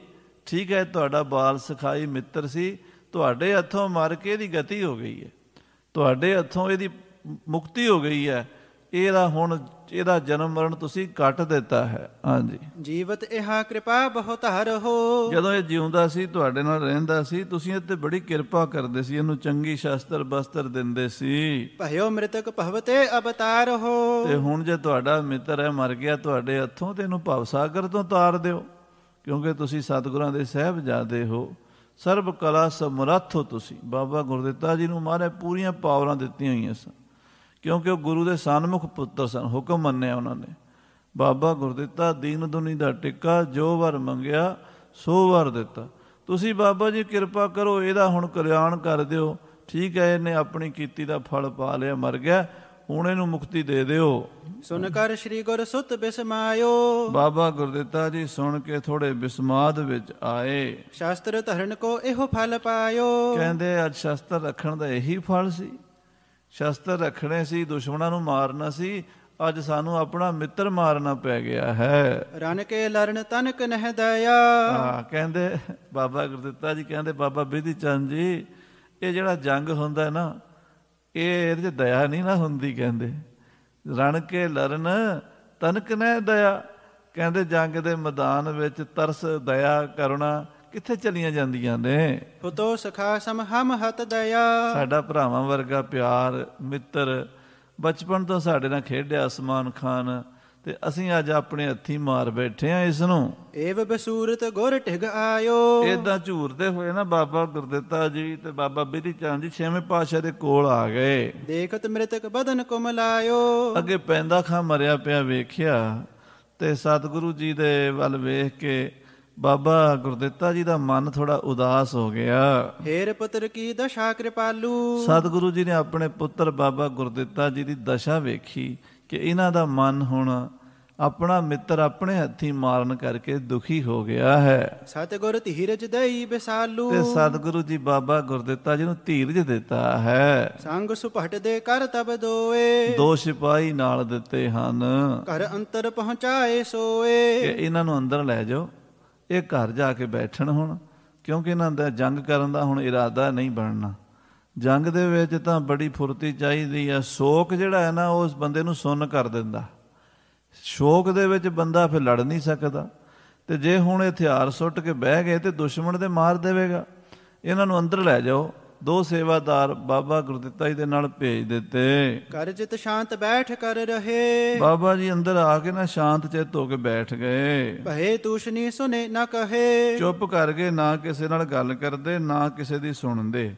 ਠੀਕ ਹੈ ਤੁਹਾਡਾ ਬਾਲ ਸਖਾਈ ਮਿੱਤਰ ਸੀ ਤੁਹਾਡੇ ਹੱਥੋਂ ਮਰ ਕੇ ਇਹਦੀ ਗਤੀ ਹੋ ਗਈ ਹੈ ਤੁਹਾਡੇ ਹੱਥੋਂ ਇਹਦੀ ਮੁਕਤੀ ਹੋ ਗਈ ਹੈ ਇਹਦਾ ਹੁਣ ਇਹਦਾ ਜਨਮ ਮਰਨ ਤੁਸੀਂ ਕੱਟ ਦਿੱਤਾ ਹੈ ਹਾਂਜੀ ਜੀਵਤ ਇਹਾ ਕਿਰਪਾ ਬਹੁਤ ਹਰ ਹੋ ਜਦੋਂ ਇਹ ਜਿਉਂਦਾ ਸੀ ਤੁਹਾਡੇ ਨਾਲ ਰਹਿੰਦਾ ਸੀ ਤੁਸੀਂ ਇੱਥੇ ਬੜੀ ਕਿਰਪਾ ਕਰਦੇ ਸੀ ਇਹਨੂੰ ਚੰਗੀ ਸ਼ਸਤਰ ਬਸਤਰ ਦਿੰਦੇ ਸੀ ਭਇਓ ਮ੍ਰਿਤਕ ਭਵਤੇ ਅਵਤਾਰ ਹੋ ਤੇ ਹੁਣ ਜੇ ਤੁਹਾਡਾ ਮਿੱਤਰ ਹੈ ਮਰ ਗਿਆ ਤੁਹਾਡੇ ਹੱਥੋਂ ਤੇ ਇਹਨੂੰ ਸਾਗਰ ਤੋਂ ਤਾਰ ਦਿਓ ਕਿਉਂਕਿ ਤੁਸੀਂ ਸਤਿਗੁਰਾਂ ਦੇ ਜਾਦੇ ਹੋ ਸਰਬ ਕਲਾ ਸਮਰੱਥ ਹੋ ਤੁਸੀਂ ਬਾਬਾ ਗੁਰਦਿੱਤਾ ਜੀ ਨੂੰ ਮਾਰੇ ਪੂਰੀਆਂ ਪਾਵਰਾਂ ਦਿੱਤੀਆਂ ਹੋਈਆਂ ਸਨ ਕਿਉਂਕਿ ਉਹ ਗੁਰੂ ਦੇ ਸਨਮੁਖ ਪੁੱਤਰ ਸਨ ਹੁਕਮ ਮੰਨਿਆ ਉਹਨਾਂ ਨੇ ਬਾਬਾ ਗੁਰਦਿੱਤਾ ਦੀਨ ਦੁਨੀ ਦਾ ਟਿੱਕਾ ਜੋ ਵਰ ਮੰਗਿਆ ਸੋ ਵਰ ਦਿੱਤਾ ਤੁਸੀਂ ਬਾਬਾ ਜੀ ਕਿਰਪਾ ਕਰੋ ਇਹਦਾ ਹੁਣ ਕਲਿਆਣ ਕਰ ਦਿਓ ਠੀਕ ਹੈ ਇਹਨੇ ਆਪਣੀ ਕੀਤੀ ਦਾ ਫਲ ਪਾ ਲਿਆ ਮਰ ਗਿਆ ਹੁਣ ਇਹਨੂੰ ਮੁਕਤੀ ਦੇ ਦਿਓ ਸੁਨ ਕਰ ਸ੍ਰੀ ਗੁਰ ਸੁਤ ਬਿਸਮਾਇਓ ਬਾਬਾ ਗੁਰਦਿੱਤਾ ਜੀ ਸੁਣ ਕੇ ਥੋੜੇ ਬਿਸਮਾਦ ਵਿੱਚ ਆਏ ਸ਼ਾਸਤਰ ਧਰਨ ਕੋ ਇਹੋ ਫਲ ਪਾਇਓ ਕਹਿੰਦੇ ਅੱਜ ਸ਼ਾਸਤਰ ਰੱਖਣ ਦਾ ਇਹੀ ਫਲ ਸੀ ਸ਼ਾਸਤਰ ਰੱਖਣੇ ਸੀ ਦੁਸ਼ਮਣਾਂ ਨੂੰ ਮਾਰਨਾ ਸੀ ਅੱਜ ਸਾਨੂੰ ਆਪਣਾ ਮਿੱਤਰ ਮਾਰਨਾ ਪੈ ਗਿਆ ਹੈ ਰਣ ਕੇ ਲਰਨ ਤਨਕ ਨਹਿ ਦਇਆ ਹਾਂ ਕਹਿੰਦੇ ਬਾਬਾ ਗੁਰਦਿੱਤਾ ਜੀ ਕਹਿੰਦੇ ਬਾਬਾ ਬਿਧੀ ਚੰਦ ਜੀ ਇਹ ਜਿਹੜਾ ਜੰਗ ਹੁੰਦਾ ਨਾ ਇਹ ਇਹਦੇ 'ਚ ਦਇਆ ਨਹੀਂ ਨਾ ਹੁੰਦੀ ਕਹਿੰਦੇ ਰਣ ਕੇ ਲਰਨ ਤਨਕ ਨਾ ਦਇਆ ਕਹਿੰਦੇ ਜੰਗ ਦੇ ਮੈਦਾਨ ਵਿੱਚ ਤਰਸ ਦਇਆ ਕਰੁਣਾ ਕਿੱਥੇ ਚਲੀਆਂ ਜਾਂਦੀਆਂ ਨੇ ਪੁੱਤੋ ਸਖਾ ਸਮ ਹਮ ਹਤ ਦਇਆ ਸਾਡਾ ਭਰਾਵਾਂ ਵਰਗਾ ਪਿਆਰ ਮਿੱਤਰ ਬਚਪਨ ਤੋਂ ਸਾਡੇ ਨਾਲ ਖੇਡਿਆ ਅਸਮਾਨ ਖਾਨ ਤੇ ਅਸੀਂ ਅੱਜ ਆਪਣੇ ਹੱਥੀ ਮਾਰ ਬੈਠੇ ਆ ਇਸ ਨੂੰ ਏਵ ਬਸੂਰਤ ਗੁਰ ਟਿਗ ਆਇਓ ਇਦਾਂ ਝੂਰਦੇ ਹੋਏ ਨਾ ਬਾਬਾ ਗੁਰਦਿੱਤਾ ਜੀ ਤੇ ਬਾਬਾ ਬਿਧੀ ਚੰਦ ਜੀ ਛੇਵੇਂ ਪਾਸ਼ਾ ਦੇ ਕੋਲ ਆ ਗਏ ਦੇਖਤ ਮ੍ਰਿਤਕ ਬਦਨ ਕੁਮਲਾਇਓ ਅੱਗੇ ਪੈਂਦਾ ਖਾਂ ਮਰਿਆ ਪਿਆ ਵੇਖਿਆ ਤੇ ਸਤਿਗੁਰੂ ਜੀ ਦੇ ਵੱਲ ਵੇਖ ਕੇ ਬਾਬਾ ਗੁਰਦਿੱਤਾ ਜੀ ਦਾ ਮਨ ਥੋੜਾ ਉਦਾਸ ਹੋ ਗਿਆ ਹੇਰ ਪੁੱਤਰ ਕੀ ਦਸ਼ਾ ਕਿਰਪਾਲੂ ਸਤਿਗੁਰੂ ਜੀ ਨੇ ਆਪਣੇ ਪੁੱਤਰ ਬਾਬਾ ਗੁਰਦਿੱਤਾ ਜੀ ਦੀ ਦਸ਼ਾ ਵੇਖੀ ਕਿ ਇਹਨਾਂ ਦਾ ਮਨ ਹੁਣ ਆਪਣਾ ਮਿੱਤਰ ਆਪਣੇ ਹੱਥੀ ਮਾਰਨ ਕਰਕੇ ਦੁਖੀ ਹੋ ਗਿਆ ਹੈ ਸਤਿਗੁਰ ਧੀਰਜ ਦੇਈ ਬਿਸਾਲੂ ਤੇ ਸਤਿਗੁਰੂ ਜੀ ਬਾਬਾ ਗੁਰਦਿੱਤਾ ਜੀ ਨੂੰ ਧੀਰਜ ਦਿੱਤਾ ਹੈ ਸੰਗ ਸੁਪਟ ਦੇ ਕਰ ਤਬ ਦੋਏ ਦੋ ਸਿਪਾਈ ਨਾਲ ਦਿੱਤੇ ਹਨ ਘਰ ਅੰਤਰ ਪਹੁੰਚਾਏ ਸੋਏ ਕਿ ਇਹਨਾਂ ਨੂੰ ਅੰਦਰ ਲੈ ਜਾਓ ਇਹ ਘਰ ਜਾ ਕੇ ਬੈਠਣ ਹੁਣ ਕਿਉਂਕਿ ਇਹਨਾਂ ਦਾ ਜੰਗ ਕਰਨ ਦਾ ਹੁਣ ਇਰਾਦਾ ਨਹੀਂ ਬਣਨਾ ਜੰਗ ਦੇ ਵਿੱਚ ਤਾਂ ਬੜੀ ਫੁਰਤੀ ਚਾਹੀਦੀ ਆ ਸ਼ੋਕ ਜਿਹੜਾ ਹੈ ਨਾ ਉਸ ਬੰਦੇ ਨੂੰ ਸੁੰਨ ਕਰ ਦਿੰਦਾ ਸ਼ੋਕ ਦੇ ਵਿੱਚ ਬੰਦਾ ਫਿਰ ਲੜ ਨਹੀਂ ਸਕਦਾ ਤੇ ਜੇ ਹੁਣ ਹਥਿਆਰ ਸੁੱਟ ਕੇ ਬਹਿ ਗਏ ਤੇ ਦੁਸ਼ਮਣ ਦੇ ਮਾਰ ਦੇਵੇਗਾ ਇਹਨਾਂ ਨੂੰ ਅੰਦਰ ਲੈ ਜਾਓ ਦੋ ਸੇਵਾਦਾਰ ਬਾਬਾ ਗੁਰਦਿੱਤਾ ਜੀ ਦੇ ਨਾਲ ਭੇਜ ਦਿੱਤੇ ਕਰ ਜਿਤ ਸ਼ਾਂਤ ਬੈਠ ਕਰ ਰਹੇ ਬਾਬਾ ਜੀ ਅੰਦਰ ਆ ਕੇ ਨਾ ਸ਼ਾਂਤ ਚਿਤ ਹੋ ਕੇ ਬੈਠ ਗਏ ਭਏ ਤੂਸ਼ਨੀ ਸੁਨੇ ਨਾ ਕਹੇ ਚੁੱਪ ਕਰਕੇ ਨਾ ਕਿਸੇ ਨਾਲ ਗੱਲ ਕਰਦੇ ਨਾ ਕਿਸੇ ਦੀ ਸੁਣਦੇ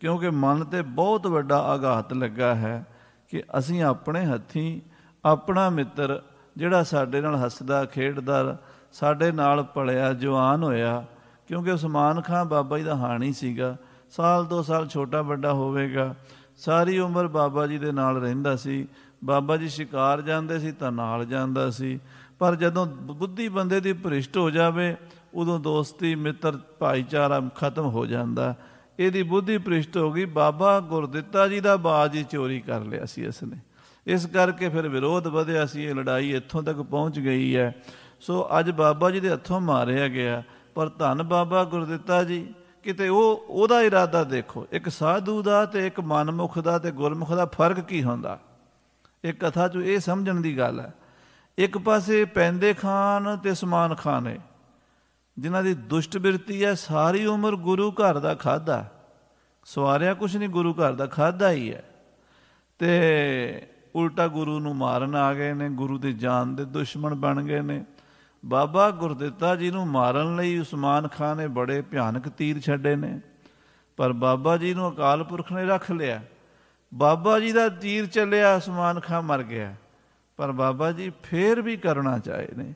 ਕਿਉਂਕਿ ਮਨ ਤੇ ਬਹੁਤ ਵੱਡਾ ਆਘਾਤ ਲੱਗਾ ਹੈ ਕਿ ਅਸੀਂ ਆਪਣੇ ਹੱਥੀ ਆਪਣਾ ਮਿੱਤਰ ਜਿਹੜਾ ਸਾਡੇ ਨਾਲ ਹੱਸਦਾ ਖੇਡਦਾ ਸਾਡੇ ਨਾਲ ਪਲਿਆ ਜਵਾਨ ਹੋਇਆ ਕਿਉਂਕਿ ਉਸਮਾਨ ਖਾਨ ਬਾਬਾ ਜੀ ਦਾ ਹਾਣੀ ਸੀਗਾ ਸਾਲ 2 ਸਾਲ ਛੋਟਾ ਵੱਡਾ ਹੋਵੇਗਾ ਸਾਰੀ ਉਮਰ ਬਾਬਾ ਜੀ ਦੇ ਨਾਲ ਰਹਿੰਦਾ ਸੀ ਬਾਬਾ ਜੀ ਸ਼ਿਕਾਰ ਜਾਂਦੇ ਸੀ ਤਾਂ ਨਾਲ ਜਾਂਦਾ ਸੀ ਪਰ ਜਦੋਂ ਬੁੱਧੀ ਬੰਦੇ ਦੀ ਭ੍ਰਿਸ਼ਟ ਹੋ ਜਾਵੇ ਉਦੋਂ ਦੋਸਤੀ ਮਿੱਤਰ ਭਾਈਚਾਰਾ ਖਤਮ ਹੋ ਜਾਂਦਾ ਇਹਦੀ ਬੁੱਧੀ ਪ੍ਰਿਸ਼ਟ ਹੋ ਗਈ ਬਾਬਾ ਗੁਰਦਿੱਤਾ ਜੀ ਦਾ ਬਾਜ ਹੀ ਚੋਰੀ ਕਰ ਲਿਆ ਸੀ ਇਸ ਨੇ ਇਸ ਕਰਕੇ ਫਿਰ ਵਿਰੋਧ ਵਧਿਆ ਸੀ ਇਹ ਲੜਾਈ ਇੱਥੋਂ ਤੱਕ ਪਹੁੰਚ ਗਈ ਹੈ ਸੋ ਅੱਜ ਬਾਬਾ ਜੀ ਦੇ ਹੱਥੋਂ ਮਾਰਿਆ ਗਿਆ ਪਰ ਧੰਨ ਬਾਬਾ ਗੁਰਦਿੱਤਾ ਜੀ ਕਿਤੇ ਉਹ ਉਹਦਾ ਇਰਾਦਾ ਦੇਖੋ ਇੱਕ ਸਾਧੂ ਦਾ ਤੇ ਇੱਕ ਮਨਮੁਖ ਦਾ ਤੇ ਗੁਰਮੁਖ ਦਾ ਫਰਕ ਕੀ ਹੁੰਦਾ ਇਹ ਕਥਾ 'ਚ ਇਹ ਸਮਝਣ ਦੀ ਗੱਲ ਹੈ ਇੱਕ ਪਾਸੇ ਪੈਂਦੇ ਖਾਨ ਤੇ ਸਮਾਨ ਖਾਨ ਜਿਨ੍ਹਾਂ ਦੀ ਦੁਸ਼ਟ ਬਿਰਤੀ ਹੈ ਸਾਰੀ ਉਮਰ ਗੁਰੂ ਘਰ ਦਾ ਖਾਦਾ ਸਵਾਰਿਆ ਕੁਛ ਨਹੀਂ ਗੁਰੂ ਘਰ ਦਾ ਖਾਦਾ ਹੀ ਹੈ ਤੇ ਉਲਟਾ ਗੁਰੂ ਨੂੰ ਮਾਰਨ ਆ ਗਏ ਨੇ ਗੁਰੂ ਦੇ ਜਾਨ ਦੇ ਦੁਸ਼ਮਣ ਬਣ ਗਏ ਨੇ ਬਾਬਾ ਗੁਰਦਿੱਤਾ ਜੀ ਨੂੰ ਮਾਰਨ ਲਈ ਉਸਮਾਨ ਖਾਨ ਨੇ ਬੜੇ ਭਿਆਨਕ ਤੀਰ ਛੱਡੇ ਨੇ ਪਰ ਬਾਬਾ ਜੀ ਨੂੰ ਅਕਾਲ ਪੁਰਖ ਨੇ ਰੱਖ ਲਿਆ ਬਾਬਾ ਜੀ ਦਾ ਤੀਰ ਚੱਲਿਆ ਉਸਮਾਨ ਖਾਨ ਮਰ ਗਿਆ ਪਰ ਬਾਬਾ ਜੀ ਫੇਰ ਵੀ ਕਰਨਾ ਚਾਹੇ ਨੇ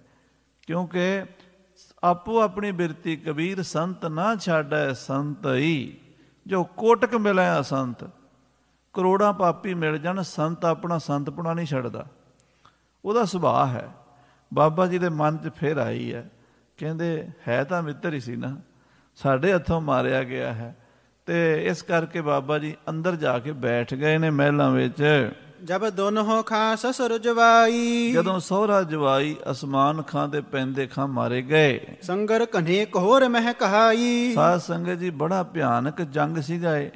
ਕਿਉਂਕਿ ਆਪੋ ਆਪਣੀ ਬਿਰਤੀ ਕਬੀਰ ਸੰਤ ਨਾ ਛਾੜੈ ਸੰਤਈ ਜੋ ਕੋਟਕ ਮਿਲੈ ਸੰਤ ਕਰੋੜਾਂ ਪਾਪੀ ਮਿਲ ਜਾਣ ਸੰਤ ਆਪਣਾ ਸੰਤਪਣਾ ਨਹੀਂ ਛੱਡਦਾ ਉਹਦਾ ਸੁਭਾਅ ਹੈ ਬਾਬਾ ਜੀ ਦੇ ਮਨ 'ਚ ਫੇਰ ਆਈ ਹੈ ਕਹਿੰਦੇ ਹੈ ਤਾਂ ਮਿੱਤਰ ਹੀ ਸੀ ਨਾ ਸਾਡੇ ਹੱਥੋਂ ਮਾਰਿਆ ਗਿਆ ਹੈ ਤੇ ਇਸ ਕਰਕੇ ਬਾਬਾ ਜੀ ਅੰਦਰ ਜਾ ਕੇ ਬੈਠ ਗਏ ਨੇ ਮਹਿਲਾਂ ਵਿੱਚ ਜਬ ਦੋਨੋਂ ਖਾਂ ਸਸੁਰ ਜਵਾਈ ਜਦੋਂ ਸੋਹਰਾ ਜਵਾਈ ਅਸਮਾਨ ਖਾਂ ਦੇ ਪੈਂਦੇ ਖਾਂ ਮਾਰੇ ਗਏ ਸੰਗਰ ਕਨੇ ਕੋਰ ਮਹਿ ਕਹਾਈ ਸਾ ਸੰਗ ਜੀ ਬੜਾ ਭਿਆਨਕ ਜੰਗ ਸੀਗਾ ਏ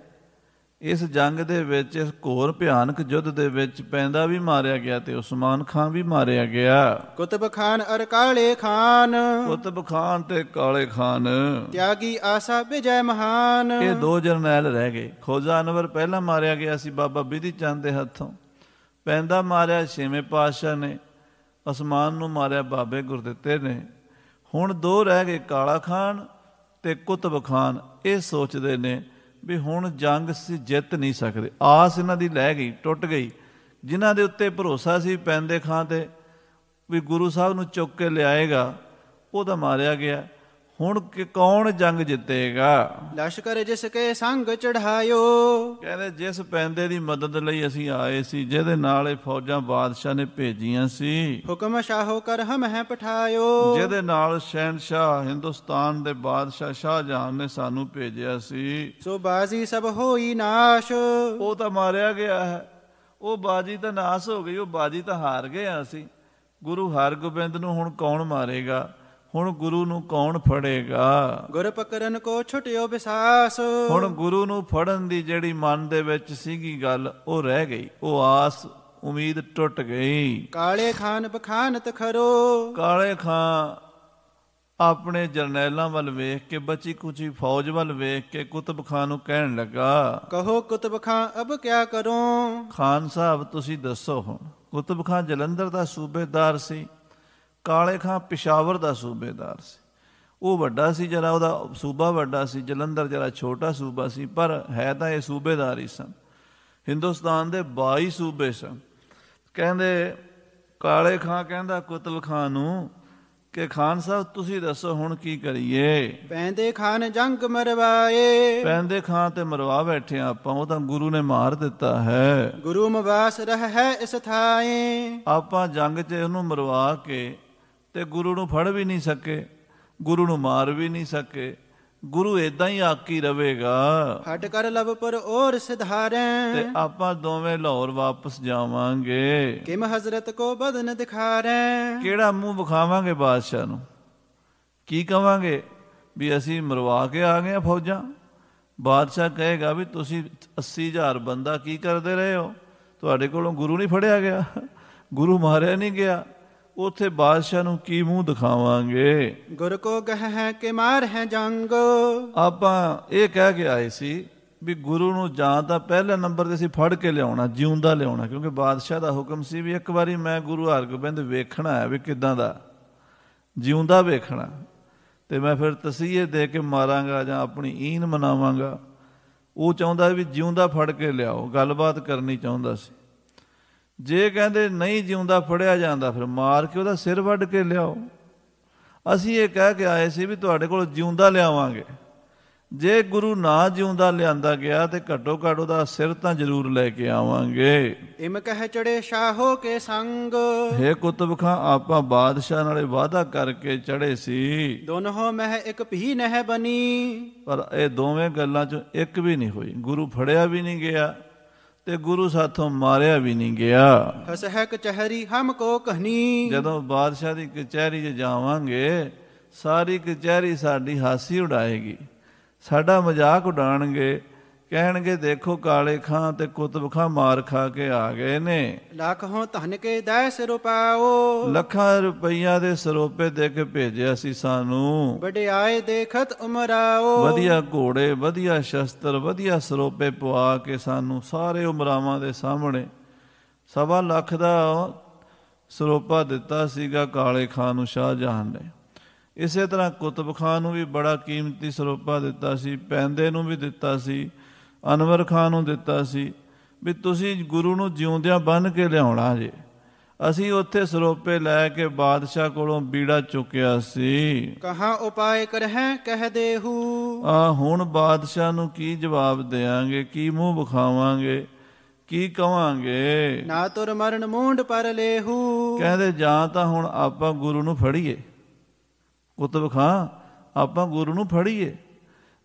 ਇਸ ਜੰਗ ਦੇ ਵਿੱਚ ਇਸ ਘੋਰ ਭਿਆਨਕ ਯੁੱਧ ਦੇ ਵਿੱਚ ਪੈਂਦਾ ਵੀ ਮਾਰਿਆ ਗਿਆ ਤੇ ਉਸਮਾਨ ਖਾਨ ਵੀ ਮਾਰਿਆ ਗਿਆ ਕੁਤਬ ਖਾਨ ਅਰ ਕਾਲੇ ਖਾਨ ਕੁਤਬ ਖਾਨ ਤੇ ਕਾਲੇ ਖਾਨ ਤਿਆਗੀ ਆਸਾ ਵਿਜੈ ਮਹਾਨ ਇਹ ਦੋ ਜਰਨੈਲ ਰਹਿ ਗਏ ਖੋਜਾ ਅਨਵਰ ਪਹਿਲਾਂ ਮਾਰਿਆ ਗਿਆ ਸੀ ਬਾਬਾ ਬਿਧੀ ਚੰਦ ਦੇ ਹੱਥੋਂ ਪੈਂਦਾ ਮਾਰਿਆ ਛੇਵੇਂ ਪਾਤਸ਼ਾਹ ਨੇ ਅਸਮਾਨ ਨੂੰ ਮਾਰਿਆ ਬਾਬੇ ਗੁਰਦਿੱਤੇ ਨੇ ਹੁਣ ਦੋ ਰਹਿ ਗਏ ਕਾਲਾ ਖਾਨ ਤੇ ਕੁਤਬ ਖਾਨ ਇਹ ਸੋਚਦੇ ਨੇ ਵੀ ਹੁਣ ਜੰਗ ਸੀ ਜਿੱਤ ਨਹੀਂ ਸਕਦੇ ਆਸ ਇਹਨਾਂ ਦੀ ਲੈ ਗਈ ਟੁੱਟ ਗਈ ਜਿਨ੍ਹਾਂ ਦੇ ਉੱਤੇ ਭਰੋਸਾ ਸੀ ਪੈਂਦੇ ਖਾਂ ਤੇ ਵੀ ਗੁਰੂ ਸਾਹਿਬ ਨੂੰ ਚੁੱਕ ਕੇ ਲਿਆਏਗਾ ਉਹਦਾ ਮਾਰਿਆ ਗਿਆ ਹੁਣ ਕਿ ਕੌਣ ਜੰਗ ਜਿੱਤੇਗਾ ਲਸ਼ਕਰ ਜਿਸ ਕੇ ਸੰਗ ਚੜਾਇਓ ਕਹਿੰਦੇ ਜਿਸ ਪੈਂਦੇ ਦੀ ਮਦਦ ਲਈ ਅਸੀਂ ਆਏ ਸੀ ਜਿਹਦੇ ਨਾਲ ਇਹ ਫੌਜਾਂ ਬਾਦਸ਼ਾਹ ਨੇ ਭੇਜੀਆਂ ਸੀ ਹੁਕਮ ਸ਼ਾਹੋ ਕਰ ਹਮ ਹੈ ਪਠਾਇਓ ਜਿਹਦੇ ਨਾਲ ਸ਼ਹਿਨशाह ਹਿੰਦੁਸਤਾਨ ਦੇ ਬਾਦਸ਼ਾਹ ਸ਼ਾਹਜਹਾਨ ਨੇ ਸਾਨੂੰ ਭੇਜਿਆ ਸੀ ਸੋ ਬਾਜ਼ੀ ਸਭ ਹੋਈ ਨਾਸ਼ ਉਹ ਤਾਂ ਮਾਰਿਆ ਗਿਆ ਹੈ ਉਹ ਬਾਜ਼ੀ ਤਾਂ ਨਾਸ ਹੋ ਗਈ ਉਹ ਬਾਜ਼ੀ ਤਾਂ ਹਾਰ ਗਏ ਅਸੀਂ ਗੁਰੂ ਹਰਗੋਬਿੰਦ ਨੂੰ ਹੁਣ ਕੌਣ ਮਾਰੇਗਾ ਹੁਣ ਗੁਰੂ ਨੂੰ ਕੌਣ ਫੜੇਗਾ ਗੁਰ ਪਕਰਨ ਕੋ ਛਟਿਓ ਵਿਸਾਸ ਹੁਣ ਗੁਰੂ ਨੂੰ ਫੜਨ ਦੀ ਜਿਹੜੀ ਮਨ ਦੇ ਵਿੱਚ ਸੀਗੀ ਗੱਲ ਉਹ ਰਹਿ ਗਈ ਉਹ ਆਸ ਉਮੀਦ ਟੁੱਟ ਗਈ ਕਾਲੇ ਖਾਨ ਬਖਾਨ ਤਖਰੋ ਕਾਲੇ ਖਾਨ ਆਪਣੇ ਜਰਨੈਲਾਂ ਵੱਲ ਵੇਖ ਕੇ ਬਚੀ ਕੁਚੀ ਫੌਜ ਵੱਲ ਵੇਖ ਕੇ ਕੁਤਬ ਖਾਨ ਨੂੰ ਕਹਿਣ ਲੱਗਾ ਕਹੋ ਕੁਤਬ ਖਾਨ ਅਬ ਕਿਆ ਕਰੂੰ ਖਾਨ ਸਾਹਿਬ ਤੁਸੀਂ ਦੱਸੋ ਹੁਣ ਕੁਤਬ ਖਾਨ ਜਲੰਧਰ ਦਾ ਸੂਬੇਦਾਰ ਸੀ ਕਾਲੇ ਖਾਂ ਪਿਸ਼ਾਵਰ ਦਾ ਸੂਬੇਦਾਰ ਸੀ ਉਹ ਵੱਡਾ ਸੀ ਜਰਾ ਉਹਦਾ ਸੂਬਾ ਵੱਡਾ ਸੀ ਜਲੰਧਰ ਜਰਾ ਛੋਟਾ ਸੂਬਾ ਸੀ ਪਰ ਹੈ ਤਾਂ ਇਹ ਸੂਬੇਦਾਰ ਹੀ ਸਨ ਹਿੰਦੁਸਤਾਨ ਦੇ 22 ਸੂਬੇ ਸਨ ਕਹਿੰਦੇ ਕਾਲੇ ਖਾਂ ਕਹਿੰਦਾ ਕੁਤਲ ਖਾਂ ਨੂੰ ਕਿ ਖਾਨ ਸਾਹਿਬ ਤੁਸੀਂ ਦੱਸੋ ਹੁਣ ਕੀ ਕਰੀਏ ਪੈਂਦੇ ਖਾਨ ਜੰਗ ਮਰਵਾਏ ਪੈਂਦੇ ਖਾਨ ਤੇ ਮਰਵਾ ਬੈਠੇ ਆਪਾਂ ਉਹ ਤਾਂ ਗੁਰੂ ਨੇ ਮਾਰ ਦਿੱਤਾ ਹੈ ਗੁਰੂ ਮਵਾਸ ਰਹਿ ਹੈ ਇਸ ਥਾਏ ਆਪਾਂ ਜੰਗ 'ਚ ਉਹਨੂੰ ਮਰਵਾ ਕੇ ਤੇ ਗੁਰੂ ਨੂੰ ਫੜ ਵੀ ਨਹੀਂ ਸਕੇ ਗੁਰੂ ਨੂੰ ਮਾਰ ਵੀ ਨਹੀਂ ਸਕੇ ਗੁਰੂ ਇਦਾਂ ਹੀ ਆਕੀ ਰਵੇਗਾ ਹਟ ਕਰ ਲਵ ਪਰ ਔਰ ਸਿਧਾਰੈ ਤੇ ਆਪਾਂ ਦੋਵੇਂ ਲਾਹੌਰ ਵਾਪਸ ਜਾਵਾਂਗੇ ਕਿਮ ਹਜ਼ਰਤ ਕੋ ਬਦਨ ਦਿਖਾਰੈ ਕਿਹੜਾ ਮੂੰਹ ਵਿਖਾਵਾਂਗੇ ਬਾਦਸ਼ਾਹ ਨੂੰ ਕੀ ਕਵਾਂਗੇ ਵੀ ਅਸੀਂ ਮਰਵਾ ਕੇ ਆ ਗਏ ਫੌਜਾਂ ਬਾਦਸ਼ਾਹ ਕਹੇਗਾ ਵੀ ਤੁਸੀਂ 80000 ਬੰਦਾ ਕੀ ਕਰਦੇ ਰਹੇ ਹੋ ਤੁਹਾਡੇ ਕੋਲੋਂ ਗੁਰੂ ਨਹੀਂ ਫੜਿਆ ਗਿਆ ਗੁਰੂ ਮਾਰਿਆ ਨਹੀਂ ਗਿਆ ਉਥੇ ਬਾਦਸ਼ਾਹ ਨੂੰ ਕੀ ਮੂੰਹ ਦਿਖਾਵਾਂਗੇ ਗੁਰ ਕੋ ਕਹ ਹੈ ਕਿ ਮਾਰ ਹੈ ਜੰਗ ਆਪਾਂ ਇਹ ਕਹਿ ਕੇ ਆਏ ਸੀ ਵੀ ਗੁਰੂ ਨੂੰ ਜਾਂ ਤਾਂ ਪਹਿਲੇ ਨੰਬਰ ਤੇ ਸੀ ਫੜ ਕੇ ਲਿਆਉਣਾ ਜਿਉਂਦਾ ਲਿਆਉਣਾ ਕਿਉਂਕਿ ਬਾਦਸ਼ਾਹ ਦਾ ਹੁਕਮ ਸੀ ਵੀ ਇੱਕ ਵਾਰੀ ਮੈਂ ਗੁਰੂ ਹਰਗੋਬਿੰਦ ਵੇਖਣਾ ਹੈ ਵੀ ਕਿਦਾਂ ਦਾ ਜਿਉਂਦਾ ਵੇਖਣਾ ਤੇ ਮੈਂ ਫਿਰ ਤਸੀਹੇ ਦੇ ਕੇ ਮਾਰਾਂਗਾ ਜਾਂ ਆਪਣੀ ਈਨ ਮਨਾਵਾਂਗਾ ਉਹ ਚਾਹੁੰਦਾ ਵੀ ਜਿਉਂਦਾ ਫੜ ਕੇ ਲਿਆਓ ਗੱਲਬਾਤ ਕਰਨੀ ਚਾਹੁੰਦਾ ਸੀ ਜੇ ਕਹਿੰਦੇ ਨਹੀਂ ਜਿਉਂਦਾ ਫੜਿਆ ਜਾਂਦਾ ਫਿਰ ਮਾਰ ਕੇ ਉਹਦਾ ਸਿਰ ਵੱਢ ਕੇ ਲਿਆਓ ਅਸੀਂ ਇਹ ਕਹਿ ਕੇ ਆਏ ਸੀ ਵੀ ਤੁਹਾਡੇ ਕੋਲ ਜਿਉਂਦਾ ਲਿਆਵਾਂਗੇ ਜੇ ਗੁਰੂ ਨਾ ਜਿਉਂਦਾ ਲਿਆਂਦਾ ਗਿਆ ਤੇ ਘੱਟੋ ਘੱਟ ਉਹਦਾ ਸਿਰ ਤਾਂ ਜ਼ਰੂਰ ਲੈ ਕੇ ਆਵਾਂਗੇ ਇਮ ਕਹਿ ਚੜੇ ਸ਼ਾਹੋ ਕੇ ਸੰਗ ਹੇ ਕੁਤਬ ਖਾਂ ਆਪਾਂ ਬਾਦਸ਼ਾਹ ਨਾਲੇ ਵਾਅਦਾ ਕਰਕੇ ਚੜੇ ਸੀ ਦੋਨੋਂ ਮਹਿ ਇੱਕ ਭੀ ਨਹਿ ਬਣੀ ਪਰ ਇਹ ਦੋਵੇਂ ਗੱਲਾਂ ਚੋਂ ਇੱਕ ਵੀ ਨਹੀਂ ਹੋਈ ਗੁਰੂ ਫੜਿਆ ਵੀ ਨਹੀਂ ਗਿਆ ਤੇ ਗੁਰੂ ਸਾਥੋਂ ਮਾਰਿਆ ਵੀ ਨਹੀਂ ਗਿਆ ਹਸਹਿ ਕਚਹਿਰੀ ਹਮ ਕੋ ਕਹਨੀ ਜਦੋਂ ਬਾਦਸ਼ਾਹ ਦੀ ਕਚਹਿਰੀ 'ਚ ਜਾਵਾਂਗੇ ਸਾਰੀ ਕਚਹਿਰੀ ਸਾਡੀ ਹਾਸੀ ਉਡਾਏਗੀ ਸਾਡਾ ਮਜ਼ਾਕ ਉਡਾਣਗੇ ਕਹਿਣਗੇ ਦੇਖੋ ਕਾਲੇ ਖਾਂ ਤੇ ਕੁਤਬ ਖਾਂ ਮਾਰ ਖਾ ਕੇ ਆ ਗਏ ਨੇ ਲੱਖ ਹੋ ਧਨ ਕੇ ਦੈ ਸਰੂਪਾਓ ਲੱਖਾਂ ਰੁਪਈਆ ਦੇ ਸਰੋਪੇ ਦੇ ਕੇ ਭੇਜਿਆ ਸੀ ਸਾਨੂੰ ਵਡਿਆਏ ਦੇਖਤ ਉਮਰਾਓ ਵਧੀਆ ਘੋੜੇ ਵਧੀਆ ਸ਼ਸਤਰ ਵਧੀਆ ਸਰੋਪੇ ਪਵਾ ਕੇ ਸਾਨੂੰ ਸਾਰੇ ਉਮਰਾਵਾਂ ਦੇ ਸਾਹਮਣੇ ਸਵਾ ਲੱਖ ਦਾ ਸਰੋਪਾ ਦਿੱਤਾ ਸੀਗਾ ਕਾਲੇ ਖਾਂ ਨੂੰ ਸ਼ਾਹਜਹਾਨ ਨੇ ਇਸੇ ਤਰ੍ਹਾਂ ਕੁਤਬ ਖਾਨ ਨੂੰ ਵੀ ਬੜਾ ਕੀਮਤੀ ਸਰੋਪਾ ਦਿੱਤਾ ਸੀ ਪੈਂਦੇ ਨੂੰ ਵੀ ਦਿੱਤਾ ਸੀ ਅਨਵਰ ਖਾਨ ਨੂੰ ਦਿੱਤਾ ਸੀ ਵੀ ਤੁਸੀਂ ਗੁਰੂ ਨੂੰ ਜਿਉਂਦਿਆਂ ਬੰਨ ਕੇ ਲਿਆਉਣਾ ਜੇ ਅਸੀਂ ਉੱਥੇ ਸਰੋਪੇ ਲੈ ਕੇ ਬਾਦਸ਼ਾਹ ਕੋਲੋਂ ਬੀੜਾ ਚੁੱਕਿਆ ਸੀ ਕਹਾ ਉਪਾਏ ਕਰਹਿ ਕਹਿ ਦੇਹੂ ਆ ਹੁਣ ਬਾਦਸ਼ਾਹ ਨੂੰ ਕੀ ਜਵਾਬ ਦੇਾਂਗੇ ਕੀ ਮੂੰਹ ਵਿਖਾਵਾਂਗੇ ਕੀ ਕਵਾਂਗੇ ਨਾ ਤੁਰ ਮਰਨ ਮੂੰਡ ਪਰ ਲੇਹੂ ਕਹਿੰਦੇ ਜਾਂ ਤਾਂ ਹੁਣ ਆਪਾਂ ਗੁਰੂ ਨੂੰ ਫੜੀਏ ਕੁਤਬ ਖਾਂ ਆਪਾਂ ਗੁਰੂ ਨੂੰ ਫੜੀਏ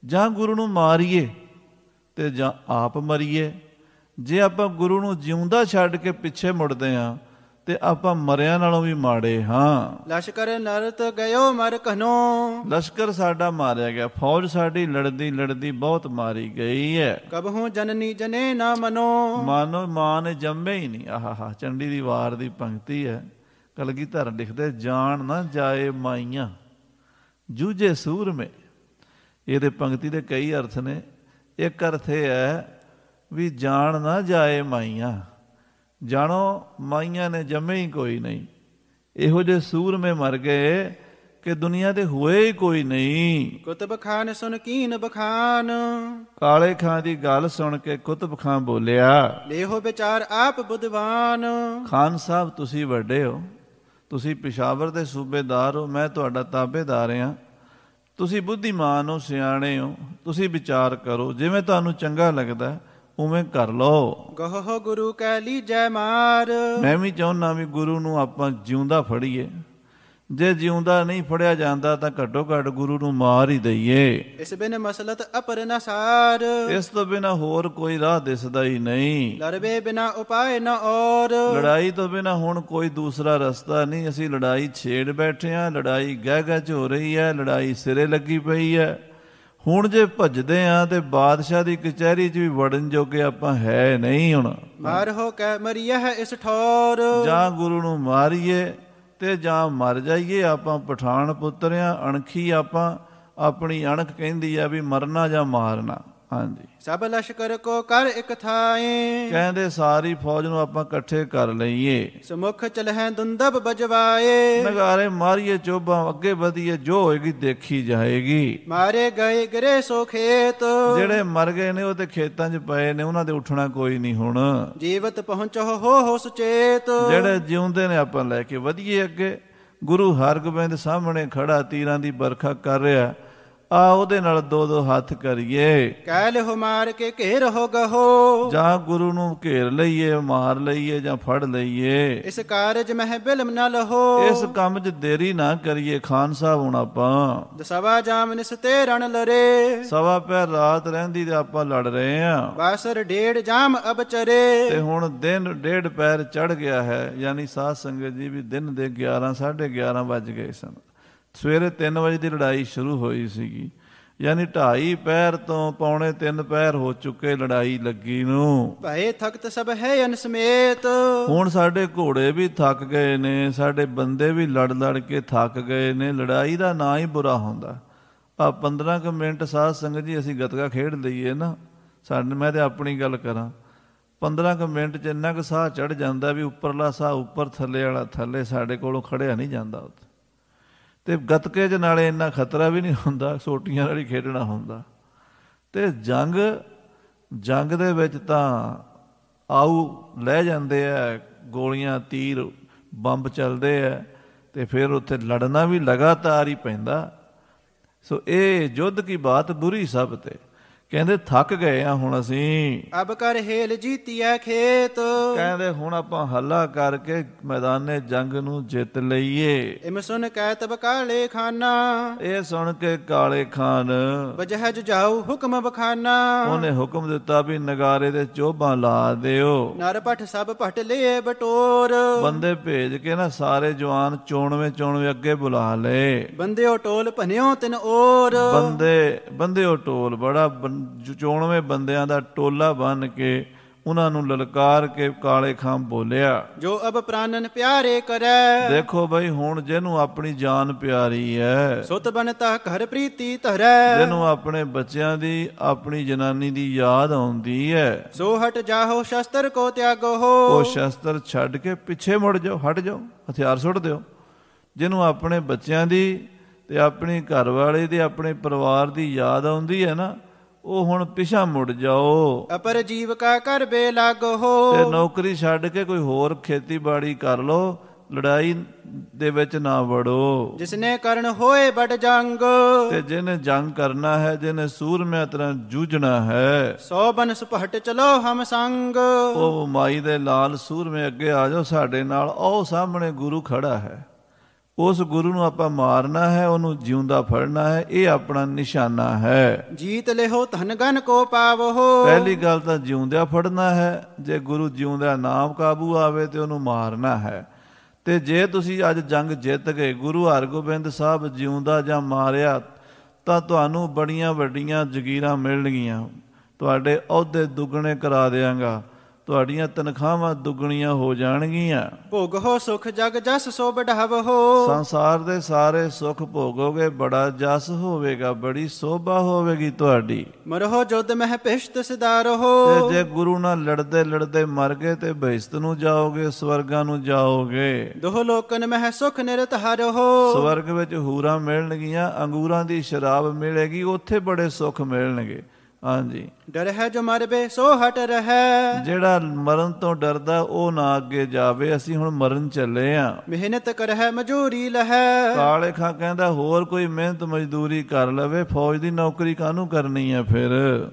ਜਾਂ ਗੁਰੂ ਨੂੰ ਮਾਰੀਏ ਤੇ ਜਾਂ ਆਪ ਮਰੀਏ ਜੇ ਆਪਾਂ ਗੁਰੂ ਨੂੰ ਜਿਉਂਦਾ ਛੱਡ ਕੇ ਪਿੱਛੇ ਮੁੜਦੇ ਆਂ ਤੇ ਆਪਾਂ ਮਰਿਆਂ ਨਾਲੋਂ ਵੀ ਮਾੜੇ ਹਾਂ ਲਸ਼ਕਰ ਨਰਤ ਗਇਓ ਮਰ ਕਹਨੋ ਲਸ਼ਕਰ ਸਾਡਾ ਮਾਰਿਆ ਗਿਆ ਫੌਜ ਸਾਡੀ ਲੜਦੀ ਲੜਦੀ ਬਹੁਤ ਮਾਰੀ ਗਈ ਹੈ ਕਬਹੂ ਜਨਨੀ ਜਨੇ ਨਾ ਮਨੋ ਮਾਨੋ ਮਾਨ ਜੰਮੇ ਹੀ ਨਹੀਂ ਆਹਾਹਾ ਚੰਡੀ ਦੀ ਵਾਰ ਦੀ ਪੰਕਤੀ ਹੈ ਕਲਗੀਧਰ ਲਿਖਦੇ ਜਾਣ ਨਾ ਜਾਏ ਮਾਈਆਂ ਜੂਜੇ ਸੂਰ ਮੇ ਇਹਦੇ ਪੰਕਤੀ ਦੇ ਕਈ ਅਰਥ ਨੇ ਇੱਕ ਅਰਥ ਇਹ ਹੈ ਵੀ ਜਾਣ ਨਾ ਜਾਏ ਮਾਈਆਂ ਜਾਣੋ ਮਾਈਆਂ ਨੇ ਜੰਮੇ ਹੀ ਕੋਈ ਨਹੀਂ ਇਹੋ ਜੇ ਸੂਰਮੇ ਮਰ ਗਏ ਕਿ ਦੁਨੀਆ ਤੇ ਹੋਏ ਹੀ ਕੋਈ ਨਹੀਂ ਕੁਤਬ ਖਾਨ ਸੁਨ ਕੀਨ ਬਖਾਨ ਕਾਲੇ ਖਾਨ ਦੀ ਗੱਲ ਸੁਣ ਕੇ ਕੁਤਬ ਖਾਨ ਬੋਲਿਆ ਲੇਹੋ ਵਿਚਾਰ ਆਪ ਬੁੱਧਵਾਨ ਖਾਨ ਸਾਹਿਬ ਤੁਸੀਂ ਵੱਡੇ ਹੋ ਤੁਸੀਂ ਪਿਸ਼ਾਵਰ ਦੇ ਸੂਬੇਦਾਰ ਹੋ ਮੈਂ ਤੁਹਾਡਾ ਤਾਬੇਦਾਰ ਹਾਂ ਤੁਸੀਂ ਬੁੱਧੀਮਾਨ ਹੋ ਸਿਆਣੇ ਹੋ ਤੁਸੀਂ ਵਿਚਾਰ ਕਰੋ ਜਿਵੇਂ ਤੁਹਾਨੂੰ ਚੰਗਾ ਲੱਗਦਾ ਉਵੇਂ ਕਰ ਲਓ ਗਹੋ ਗੁਰੂ ਕਹਿ ਲੀ ਜੈ ਮਾਰ ਮੈਂ ਵੀ ਚਾਹੁੰਨਾ ਵੀ ਗੁਰੂ ਨੂੰ ਆਪਾਂ ਜਿਉਂਦਾ ਫੜੀਏ ਜੇ ਜਿਉਂਦਾ ਨਹੀਂ ਫੜਿਆ ਜਾਂਦਾ ਤਾਂ ਘੱਟੋ ਘੱਟ ਗੁਰੂ ਨੂੰ ਮਾਰ ਹੀ ਦਈਏ ਇਸ ਬਿਨ ਮਸਲਤ ਅਪਰਨਸਾਰ ਇਸ ਤੋਂ ਬਿਨਾ ਹੋਰ ਕੋਈ ਰਾਹ ਦਿਸਦਾ ਹੀ ਨਹੀਂ ਲੜਵੇ ਬਿਨਾ ਉਪਾਏ ਨਾ ਔਰ ਲੜਾਈ ਤੋਂ ਬਿਨਾ ਹੁਣ ਕੋਈ ਦੂਸਰਾ ਰਸਤਾ ਨਹੀਂ ਅਸੀਂ ਲੜਾਈ ਛੇੜ ਬੈਠੇ ਆ ਲੜਾਈ ਗਹਿ ਚ ਹੋ ਰਹੀ ਹੈ ਲੜਾਈ ਸਿਰੇ ਲੱਗੀ ਪਈ ਹੈ ਹੁਣ ਜੇ ਭੱਜਦੇ ਆ ਤੇ ਬਾਦਸ਼ਾਹ ਦੀ ਕਚਹਿਰੀ 'ਚ ਵੀ ਵੜਨ ਜੋਗੇ ਆਪਾਂ ਹੈ ਨਹੀਂ ਹੁਣ ਮਾਰ ਹੋ ਕੈ ਮਰੀਆ ਹੈ ਇਸ ਠੌਰ ਜਾਂ ਗੁਰੂ ਨੂੰ ਮਾਰੀਏ ਤੇ ਜਾਂ ਮਰ ਜਾਈਏ ਆਪਾਂ ਪਠਾਨ ਪੁੱਤਰਿਆਂ ਅਣਖੀ ਆਪਾਂ ਆਪਣੀ ਅਣਖ ਕਹਿੰਦੀ ਆ ਵੀ ਮਰਨਾ ਜਾਂ ਮਾਰਨਾ ਹਾਂਜੀ ਸਭ ਲਸ਼ਕਰ ਕੋ ਕਰ ਇਕ ਥਾਏ ਕਹਿੰਦੇ ਸਾਰੀ ਫੌਜ ਨੂੰ ਆਪਾਂ ਇਕੱਠੇ ਕਰ ਲਈਏ ਸਮੁਖ ਚਲਹਿ ਦੁੰਦਬ ਬਜਵਾਏ ਨਗਾਰੇ ਮਾਰੀਏ ਚੋਬਾਂ ਅੱਗੇ ਵਧੀਏ ਜੋ ਹੋਏਗੀ ਦੇਖੀ ਜਾਏਗੀ ਮਾਰੇ ਗਏ ਗਰੇ ਸੋ ਖੇਤ ਜਿਹੜੇ ਮਰ ਗਏ ਨੇ ਉਹ ਤੇ ਖੇਤਾਂ 'ਚ ਪਏ ਨੇ ਉਹਨਾਂ ਦੇ ਉੱਠਣਾ ਕੋਈ ਨਹੀਂ ਹੁਣ ਜੀਵਤ ਪਹੁੰਚੋ ਹੋ ਹੋ ਸੁਚੇਤ ਜਿਹੜੇ ਜਿਉਂਦੇ ਨੇ ਆਪਾਂ ਲੈ ਕੇ ਵਧੀਏ ਅੱਗੇ ਗੁਰੂ ਹਰਗੋਬਿੰਦ ਸਾਹਮਣੇ ਖੜਾ ਤੀਰਾਂ ਦੀ ਬਰਖਾ ਕਰ ਰਿਹਾ ਆ ਉਹਦੇ ਨਾਲ ਦੋ ਦੋ ਹੱਥ ਕਰੀਏ ਕਹਿ ਲਿਓ ਮਾਰ ਕੇ ਘੇਰ ਹੋ ਗਹੋ ਜਾਂ ਗੁਰੂ ਨੂੰ ਘੇਰ ਲਈਏ ਮਾਰ ਲਈਏ ਜਾਂ ਫੜ ਲਈਏ ਇਸ ਕਾਰਜ ਮਹਿ ਬਿਲਮ ਨਾ ਲਹੋ ਇਸ ਕੰਮ 'ਚ ਦੇਰੀ ਨਾ ਕਰੀਏ ਖਾਨ ਸਾਹਿਬ ਹੁਣ ਆਪਾਂ ਦਸਵਾ ਜਾਮ ਨਿਸ ਤੇ ਰਣ ਲਰੇ ਸਵਾ ਪੈ ਰਾਤ ਰਹਿੰਦੀ ਤੇ ਆਪਾਂ ਲੜ ਰਹੇ ਆਂ ਬਾਸਰ ਡੇਢ ਜਾਮ ਅਬ ਚਰੇ ਤੇ ਹੁਣ ਦਿਨ ਡੇਢ ਪੈਰ ਚੜ ਗਿਆ ਹੈ ਯਾਨੀ ਸਾਧ ਸੰਗਤ ਜੀ ਵੀ ਦਿਨ ਦੇ 11 11:30 ਵਜ ਗਏ ਸਨ ਸਵੇਰੇ 3 ਵਜੇ ਦੀ ਲੜਾਈ ਸ਼ੁਰੂ ਹੋਈ ਸੀਗੀ ਯਾਨੀ ਢਾਈ ਪੈਰ ਤੋਂ ਪੌਣੇ ਤਿੰਨ ਪੈਰ ਹੋ ਚੁੱਕੇ ਲੜਾਈ ਲੱਗੀ ਨੂੰ ਭਏ ਥਕਤ ਸਭ ਹੈ ਅਨਸਮੇਤ ਹੁਣ ਸਾਡੇ ਘੋੜੇ ਵੀ ਥੱਕ ਗਏ ਨੇ ਸਾਡੇ ਬੰਦੇ ਵੀ ਲੜ ਲੜ ਕੇ ਥੱਕ ਗਏ ਨੇ ਲੜਾਈ ਦਾ ਨਾਂ ਹੀ ਬੁਰਾ ਹੁੰਦਾ ਆ 15 ਕੁ ਮਿੰਟ ਸਾਧ ਸੰਗਤ ਜੀ ਅਸੀਂ ਗਤਕਾ ਖੇਡ ਲਈਏ ਨਾ ਸਾਡੇ ਮੈਂ ਤੇ ਆਪਣੀ ਗੱਲ ਕਰਾਂ 15 ਕੁ ਮਿੰਟ ਚ ਇੰਨਾ ਕ ਸਾਹ ਚੜ ਜਾਂਦਾ ਵੀ ਉੱਪਰਲਾ ਸਾਹ ਉੱਪਰ ਥੱਲੇ ਵਾਲਾ ਥੱਲੇ ਸਾਡੇ ਕੋਲੋਂ ਖੜਿਆ ਨਹੀਂ ਜਾਂਦਾ ਉਹ ਤੇ ਗਤਕੇ ਦੇ ਨਾਲੇ ਇੰਨਾ ਖਤਰਾ ਵੀ ਨਹੀਂ ਹੁੰਦਾ ਸੋਟੀਆਂ ਨਾਲ ਹੀ ਖੇਡਣਾ ਹੁੰਦਾ ਤੇ ਜੰਗ ਜੰਗ ਦੇ ਵਿੱਚ ਤਾਂ ਆਉ ਲੈ ਜਾਂਦੇ ਆ ਗੋਲੀਆਂ ਤੀਰ ਬੰਬ ਚੱਲਦੇ ਆ ਤੇ ਫਿਰ ਉੱਥੇ ਲੜਨਾ ਵੀ ਲਗਾਤਾਰ ਹੀ ਪੈਂਦਾ ਸੋ ਇਹ ਜੁੱਧ ਕੀ ਬਾਤ ਬੁਰੀ ਸਭ ਤੇ ਕਹਿੰਦੇ ਥੱਕ ਗਏ ਆ ਹੁਣ ਅਸੀਂ ਅਬ ਕਰ ਹੇਲ ਜੀਤੀਏ ਖੇਤ ਕਹਿੰਦੇ ਹੁਣ ਆਪਾਂ ਹੱਲਾ ਕਰਕੇ ਮੈਦਾਨੇ ਜੰਗ ਨੂੰ ਜਿੱਤ ਲਈਏ ਇਮ ਸੁਣ ਕੇ ਤਬ ਕਾਲੇ ਖਾਨਾ ਇਹ ਸੁਣ ਕੇ ਕਾਲੇ ਖਾਨ ਬਜਹਜ ਜਾਉ ਹੁਕਮ ਬਖਾਨਾ ਉਹਨੇ ਹੁਕਮ ਦਿੱਤਾ ਵੀ ਨਗਾਰੇ ਦੇ ਚੋਬਾਂ ਲਾ ਦਿਓ ਨਰ ਪਠ ਸਭ ਪਟ ਲਏ ਬਟੋਰ ਬੰਦੇ ਭੇਜ ਕੇ ਨਾ ਸਾਰੇ ਜਵਾਨ ਚੋਣਵੇਂ ਚੋਣਵੇਂ ਅੱਗੇ ਬੁਲਾ ਲਏ ਓ ਟੋਲ ਭਨਿਓ ਤਿਨ ਔਰ ਬੰਦੇ ਬੰਦੇ ਓ ਟੋਲ ਬੜਾ ਚੋਣਵੇਂ ਬੰਦਿਆਂ ਦਾ ਟੋਲਾ ਬਨ ਕੇ ਉਹਨਾਂ ਨੂੰ ਲਲਕਾਰ ਕੇ ਕਾਲੇ ਖਾਂ ਬੋਲਿਆ ਜੋ ਅਬ ਪ੍ਰਾਨਨ ਪਿਆਰੇ ਕਰੈ ਦੇਖੋ ਭਾਈ ਹੁਣ ਜਿਹਨੂੰ ਆਪਣੀ ਜਾਨ ਪਿਆਰੀ ਹੈ ਸੁਤ ਬਨਤਾ ਘਰ ਪ੍ਰੀਤੀ ਧਰੈ ਜਿਹਨੂੰ ਆਪਣੇ ਬੱਚਿਆਂ ਦੀ ਆਪਣੀ ਜਨਾਨੀ ਦੀ ਯਾਦ ਆਉਂਦੀ ਹੈ ਸੋ ਹਟ ਜਾਹੋ ਸ਼ਸਤਰ ਕੋ ਤਿਆਗੋ ਹੋ ਉਹ ਸ਼ਸਤਰ ਛੱਡ ਕੇ ਪਿੱਛੇ ਮੁੜ ਜਾਓ ਹਟ ਜਾਓ ਹਥਿਆਰ ਸੁੱਟ ਦਿਓ ਜਿਹਨੂੰ ਆਪਣੇ ਬੱਚਿਆਂ ਦੀ ਤੇ ਆਪਣੀ ਘਰ ਵਾਲੇ ਦੀ ਆਪਣੇ ਪਰਿਵਾਰ ਦੀ ਯਾਦ ਆਉਂਦੀ ਹੈ ਨਾ ਉਹ ਹੁਣ ਪਿਛਾ ਮੁੜ ਜਾਓ ਅਪਰ ਜੀਵ ਕਾ ਕਰ ਬੇ ਹੋ ਤੇ ਨੌਕਰੀ ਛੱਡ ਕੇ ਕੋਈ ਹੋਰ ਖੇਤੀਬਾੜੀ ਕਰ ਲਓ ਲੜਾਈ ਦੇ ਵਿੱਚ ਨਾ ਵੜੋ ਜਿਸਨੇ ਕਰਨ ਹੋਏ ਬੜ ਜੰਗ ਤੇ ਜਿਨ ਜੰਗ ਕਰਨਾ ਹੈ ਜਿਹਨੇ ਸੂਰਮੇ ਤਰ੍ਹਾਂ ਜੂਝਣਾ ਹੈ ਸੋ ਬਨ ਸੁਪਹਟ ਚਲੋ ਹਮ ਸੰਗ ਉਹ ਮਾਈ ਦੇ ਲਾਲ ਸੂਰਮੇ ਅੱਗੇ ਆ ਜਾਓ ਸਾਡੇ ਨਾਲ ਉਹ ਸਾਹਮਣੇ ਗੁਰੂ ਖੜਾ ਹੈ ਉਸ ਗੁਰੂ ਨੂੰ ਆਪਾਂ ਮਾਰਨਾ ਹੈ ਉਹਨੂੰ ਜਿਉਂਦਾ ਫੜਨਾ ਹੈ ਇਹ ਆਪਣਾ ਨਿਸ਼ਾਨਾ ਹੈ ਜੀਤ ਲਿਹੋ ਧਨ ਗਨ ਕੋ ਪਾਵੋ ਪਹਿਲੀ ਗੱਲ ਤਾਂ ਜਿਉਂਦਿਆ ਫੜਨਾ ਹੈ ਜੇ ਗੁਰੂ ਜਿਉਂਦਾ ਨਾਮ ਕਾਬੂ ਆਵੇ ਤੇ ਉਹਨੂੰ ਮਾਰਨਾ ਹੈ ਤੇ ਜੇ ਤੁਸੀਂ ਅੱਜ ਜੰਗ ਜਿੱਤ ਗਏ ਗੁਰੂ ਹਰਗੋਬਿੰਦ ਸਾਹਿਬ ਜਿਉਂਦਾ ਜਾਂ ਮਾਰਿਆ ਤਾਂ ਤੁਹਾਨੂੰ ਬੜੀਆਂ ਵੱਡੀਆਂ ਜ਼ਗੀਰਾਂ ਮਿਲਣਗੀਆਂ ਤੁਹਾਡੇ ਅਹੁਦੇ ਦੁੱਗਣੇ ਕਰਾ ਦੇਵਾਂਗਾ ਤੁਹਾਡੀਆਂ ਤਨਖਾਹਾਂ ਦੁੱਗਣੀਆਂ ਹੋ ਜਾਣਗੀਆਂ ਭੋਗੋ ਸੁਖ ਜਗ ਜਸ ਸੋ ਹੋ ਸੰਸਾਰ ਦੇ ਸਾਰੇ ਸੁਖ ਭੋਗੋਗੇ ਬੜਾ ਜਸ ਹੋਵੇਗਾ ਬੜੀ ਸੋਭਾ ਹੋਵੇਗੀ ਤੁਹਾਡੀ ਮਰਹੋ ਜੁਦ ਮਹਿ ਪਿਸ਼ਤ ਸਿਦਾਰਹੋ ਤੇ ਜੇ ਗੁਰੂ ਨਾਲ ਲੜਦੇ ਲੜਦੇ ਮਰ ਗਏ ਤੇ ਬਹਿਸ਼ਤ ਨੂੰ ਜਾਓਗੇ ਸਵਰਗਾਂ ਨੂੰ ਜਾਓਗੇ ਦੋਹ ਲੋਕਨ ਮਹਿ ਸੁਖ ਨਿਰਤ ਹਰਹੋ ਸਵਰਗ ਵਿੱਚ ਹੂਰਾ ਮਿਲਣਗੀਆਂ ਅੰਗੂਰਾਂ ਦੀ ਸ਼ਰਾਬ ਮਿਲੇਗੀ ਉੱਥੇ ਬੜੇ ਸੁਖ ਮਿਲਣਗੇ ਹਾਂਜੀ ਡਰ ਹੈ ਜੋ ਮਰਵੇ ਸੋ ਹਟ ਰਹੈ ਜਿਹੜਾ ਮਰਨ ਤੋਂ ਡਰਦਾ ਉਹ ਨਾ ਅੱਗੇ ਜਾਵੇ ਅਸੀਂ ਹੁਣ ਮਰਨ ਚੱਲੇ ਆ ਮਿਹਨਤ ਹੈ ਮਜ਼ਦੂਰੀ ਲਹੈ ਕਾਲੇ ਖਾਂ ਕਹਿੰਦਾ ਹੋਰ ਕੋਈ ਮਿਹਨਤ ਮਜ਼ਦੂਰੀ ਕਰ ਲਵੇ ਫੌਜ ਦੀ ਨੌਕਰੀ ਕਾਹਨੂੰ ਕਰਨੀ ਆ ਫਿਰ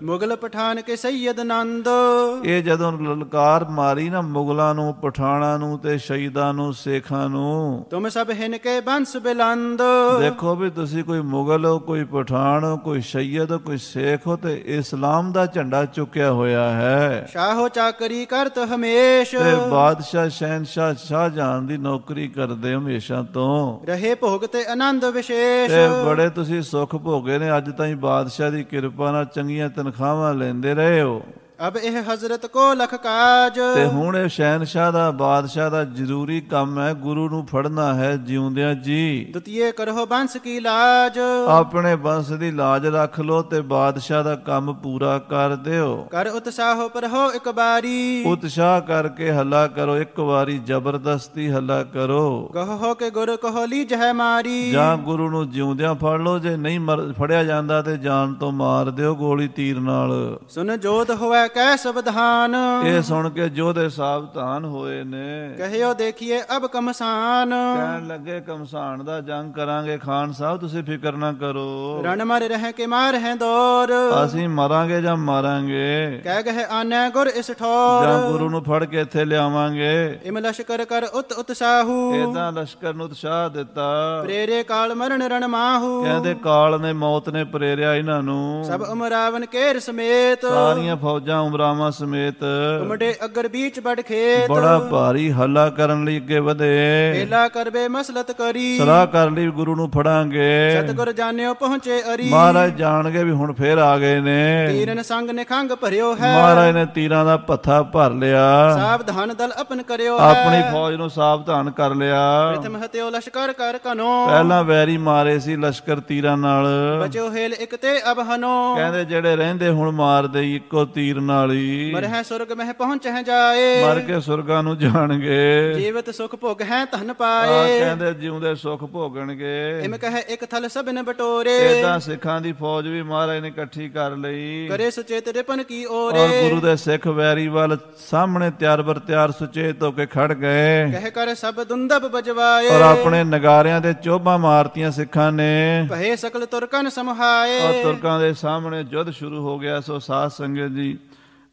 ਮੁਗਲ ਪਠਾਨ ਕੇ ਸੈਦ ਨੰਦ ਇਹ ਜਦੋਂ ਲਲਕਾਰ ਮਾਰੀ ਨਾ ਮੁਗਲਾਂ ਨੂੰ ਪਠਾਣਾ ਨੂੰ ਤੇ ਸ਼ਹੀਦਾਂ ਨੂੰ ਸੇਖਾਂ ਨੂੰ ਤੁਮ ਸਭ ਹਨ ਕੇ ਬੰਸ ਬਿਲੰਦ ਦੇਖੋ ਵੀ ਤੁਸੀਂ ਕੋਈ ਮੁਗਲ ਹੋ ਕੋਈ ਪਠਾਨ ਹੋ ਕੋਈ ਸ਼ਹੀਦ ਹੋ ਕੋਈ ਸੇਖ ਹੋ ਤੇ ਇਸਲਾਮ ਦਾ ਝੰਡਾ ਚੁੱਕਿਆ ਹੋਇਆ ਹੈ ਸ਼ਾਹੋ ਚਾਕਰੀ ਕਰਤ ਹਮੇਸ਼ ਤੇ ਬਾਦਸ਼ਾਹ ਸ਼ਹਿਨशाह ਸ਼ਾਹ ਜਾਨ ਦੀ ਨੌਕਰੀ ਕਰਦੇ ਹਮੇਸ਼ਾ ਤੋਂ ਰਹੇ ਭੋਗ ਤੇ ਆਨੰਦ ਵਿਸ਼ੇਸ਼ ਤੇ ਬੜੇ ਤੁਸੀਂ ਸੁਖ ਭੋਗੇ ਨੇ ਅੱਜ ਤਾਈਂ ਬਾਦਸ਼ਾਹ ਦੀ ਕਿਰਪਾ ਨਾਲ ਚੰਗੀਆਂ ਤਨਖਾਹਾਂ ਲੈਂਦੇ ਰਹੇ ਹੋ ਅਬ ਇਹ ਹਜ਼ਰਤ ਕੋ ਲਖ ਕਾਜ ਤੇ ਹੁਣ ਇਹ ਸ਼ਹਿਨशाह ਦਾ ਬਾਦਸ਼ਾਹ ਦਾ ਜ਼ਰੂਰੀ ਕੰਮ ਹੈ ਗੁਰੂ ਨੂੰ ਫੜਨਾ ਹੈ ਜਿਉਂਦਿਆਂ ਜੀ ਦਤੀਏ ਕਰੋ ਬੰਸ ਕੀ ਲਾਜ ਆਪਣੇ ਬੰਸ ਦੀ ਲਾਜ ਰੱਖ ਲੋ ਤੇ ਬਾਦਸ਼ਾਹ ਦਾ ਕੰਮ ਪੂਰਾ ਕਰ ਦਿਓ ਕਰ ਉਤਸ਼ਾਹ ਹੋ ਇੱਕ ਵਾਰੀ ਉਤਸ਼ਾਹ ਕਰਕੇ ਹੱਲਾ ਕਰੋ ਇੱਕ ਵਾਰੀ ਜ਼ਬਰਦਸਤੀ ਹੱਲਾ ਕਰੋ ਕਹੋ ਕਿ ਗੁਰ ਕਹੋ ਲੀਜ ਮਾਰੀ ਜਾਂ ਗੁਰੂ ਨੂੰ ਜਿਉਂਦਿਆਂ ਫੜ ਲੋ ਜੇ ਨਹੀਂ ਫੜਿਆ ਜਾਂਦਾ ਤੇ ਜਾਨ ਤੋਂ ਮਾਰ ਦਿਓ ਗੋਲੀ ਤੀਰ ਨਾਲ ਸੁਨ ਜੋਤ ਹੋਵੇ ਕਹਿ ਸਬਧਾਨ ਇਹ ਸੁਣ ਕੇ ਜੋਧੇ ਸਾਵਧਾਨ ਹੋਏ ਨੇ ਕਹਿਓ ਦੇਖੀਏ ਅਬ ਕਮਸਾਨ ਕਹਿਣ ਲੱਗੇ ਕਮਸਾਨ ਦਾ ਜੰਗ ਕਰਾਂਗੇ ਖਾਨ ਸਾਹਿਬ ਤੁਸੀਂ ਫਿਕਰ ਨਾ ਕਰੋ ਰਣ ਮਰ ਰਹੇ ਕੇ ਮਾਰ ਹੈ ਦੌਰ ਅਸੀਂ ਮਰਾਂਗੇ ਜਾਂ ਮਾਰਾਂਗੇ ਕਹਿ ਗਏ ਆਨੈ ਗੁਰ ਇਸ ਠੋਰ ਜਾਂ ਗੁਰੂ ਨੂੰ ਫੜ ਕੇ ਇੱਥੇ ਲਿਆਵਾਂਗੇ ਇਮ ਲਸ਼ਕਰ ਕਰ ਉਤ ਉਤਸਾਹੂ ਇਹਦਾ ਲਸ਼ਕਰ ਨੂੰ ਉਤਸ਼ਾਹ ਦਿੱਤਾ ਪ੍ਰੇਰੇ ਕਾਲ ਮਰਨ ਰਣ ਮਾਹੂ ਕਹਿੰਦੇ ਕਾਲ ਨੇ ਮੌਤ ਨੇ ਪ੍ਰੇਰਿਆ ਇਹਨਾਂ ਨੂੰ ਸਭ ਉਮਰਾਵਨ ਕੇਰ ਸਮੇਤ ਸਾਰੀਆਂ ਫੌਜਾਂ ਰਾਜਾ ਉਮਰਾਮਾ ਸਮੇਤ ਕਮਟੇ ਅਗਰ ਵਿੱਚ ਬੜ ਖੇਤ ਬੜਾ ਭਾਰੀ ਹੱਲਾ ਕਰਨ ਲਈ ਅੱਗੇ ਵਧੇ ਮੇਲਾ ਕਰਵੇ ਮਸਲਤ ਕਰੀ ਸਲਾਹ ਕਰਨ ਲਈ ਗੁਰੂ ਨੂੰ ਫੜਾਂਗੇ ਸਤਗੁਰ ਜਾਣਿਓ ਪਹੁੰਚੇ ਅਰੀ ਮਹਾਰਾਜ ਜਾਣਗੇ ਵੀ ਹੁਣ ਫੇਰ ਆ ਗਏ ਨੇ ਤੀਰਨ ਸੰਗ ਨਿਖੰਗ ਭਰਿਓ ਹੈ ਮਹਾਰਾਜ ਨੇ ਤੀਰਾਂ ਦਾ ਪੱਥਾ ਭਰ ਲਿਆ ਸਾਵਧਾਨ ਦਲ ਅਪਨ ਕਰਿਓ ਹੈ ਆਪਣੀ ਫੌਜ ਨੂੰ ਸਾਵਧਾਨ ਕਰ ਲਿਆ ਪ੍ਰਥਮ ਹਤਿਓ ਲਸ਼ਕਰ ਕਰ ਕਨੋ ਪਹਿਲਾਂ ਵੈਰੀ ਮਾਰੇ ਸੀ ਲਸ਼ਕਰ ਤੀਰਾਂ ਨਾਲ ਬਚੋ ਹੇਲ ਇਕ ਤੇ ਅਬ ਹਨੋ ਕਹਿੰਦੇ ਜਿਹੜੇ ਰਹਿੰਦੇ ਹੁਣ ਮਾਰਦੇ ਇੱਕੋ ਤੀਰ ਨਾਲੀ ਮਰ ਹੈ ਸੁਰਗ ਮਹਿ ਪਹੁੰਚ ਹੈ ਜਾਏ ਮਰ ਕੇ ਸੁਰਗਾਂ ਨੂੰ ਜਾਣਗੇ ਜੀਵਤ ਸੁਖ ਭੋਗ ਹੈ ਧਨ ਪਾਏ ਆ ਕਹਿੰਦੇ ਜਿਉਂਦੇ ਸੁਖ ਭੋਗਣਗੇ ਇਮ ਕਹੇ ਇੱਕ ਥਲ ਸਭਨ ਬਟੋਰੇ ਇਦਾਂ ਸਿੱਖਾਂ ਦੀ ਫੌਜ ਵੀ ਮਹਾਰਾਜ ਨੇ ਇਕੱਠੀ ਕਰ ਲਈ ਕਰੇ ਸੁਚੇਤ ਰਿਪਨ ਕੀ ਓਰੇ ਔਰ ਗੁਰੂ ਦੇ ਸਿੱਖ ਵੈਰੀ ਵੱਲ ਸਾਹਮਣੇ ਤਿਆਰ ਬਰ ਤਿਆਰ ਸੁਚੇਤ ਹੋ ਕੇ ਖੜ ਗਏ ਕਹੇ ਕਰ ਸਭ ਦੁੰਦਬ ਬਜਵਾਏ ਔਰ ਆਪਣੇ ਨਗਾਰਿਆਂ ਦੇ ਚੋਬਾਂ ਮਾਰਤੀਆਂ ਸਿੱਖਾਂ ਨੇ ਭਏ ਸਕਲ ਨੂੰ ਸਮਹਾਏ ਔਰ ਤੁਰਕਾਂ ਦੇ ਸਾਹਮਣੇ ਜੁੱਧ ਸ਼ੁਰੂ ਹੋ ਗਿਆ ਸੋ ਸਾਧ ਸੰਗਤ ਜੀ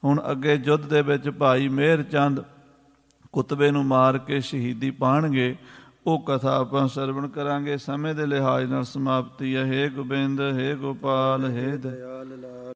ਹੁਣ ਅੱਗੇ ਜੁੱਧ ਦੇ ਵਿੱਚ ਭਾਈ ਮੇਰ ਚੰਦ ਕੁੱਤਵੇ ਨੂੰ ਮਾਰ ਕੇ ਸ਼ਹੀਦੀ ਪਾਣਗੇ ਉਹ ਕਥਾ ਆਪਾਂ ਸਰਵਣ ਕਰਾਂਗੇ ਸਮੇਂ ਦੇ ਲਿਹਾਜ਼ ਨਾਲ ਸਮਾਪਤੀ ਹੈ हे ਗੋਬਿੰਦ हे ਗੋਪਾਲ हे ਲਾਲ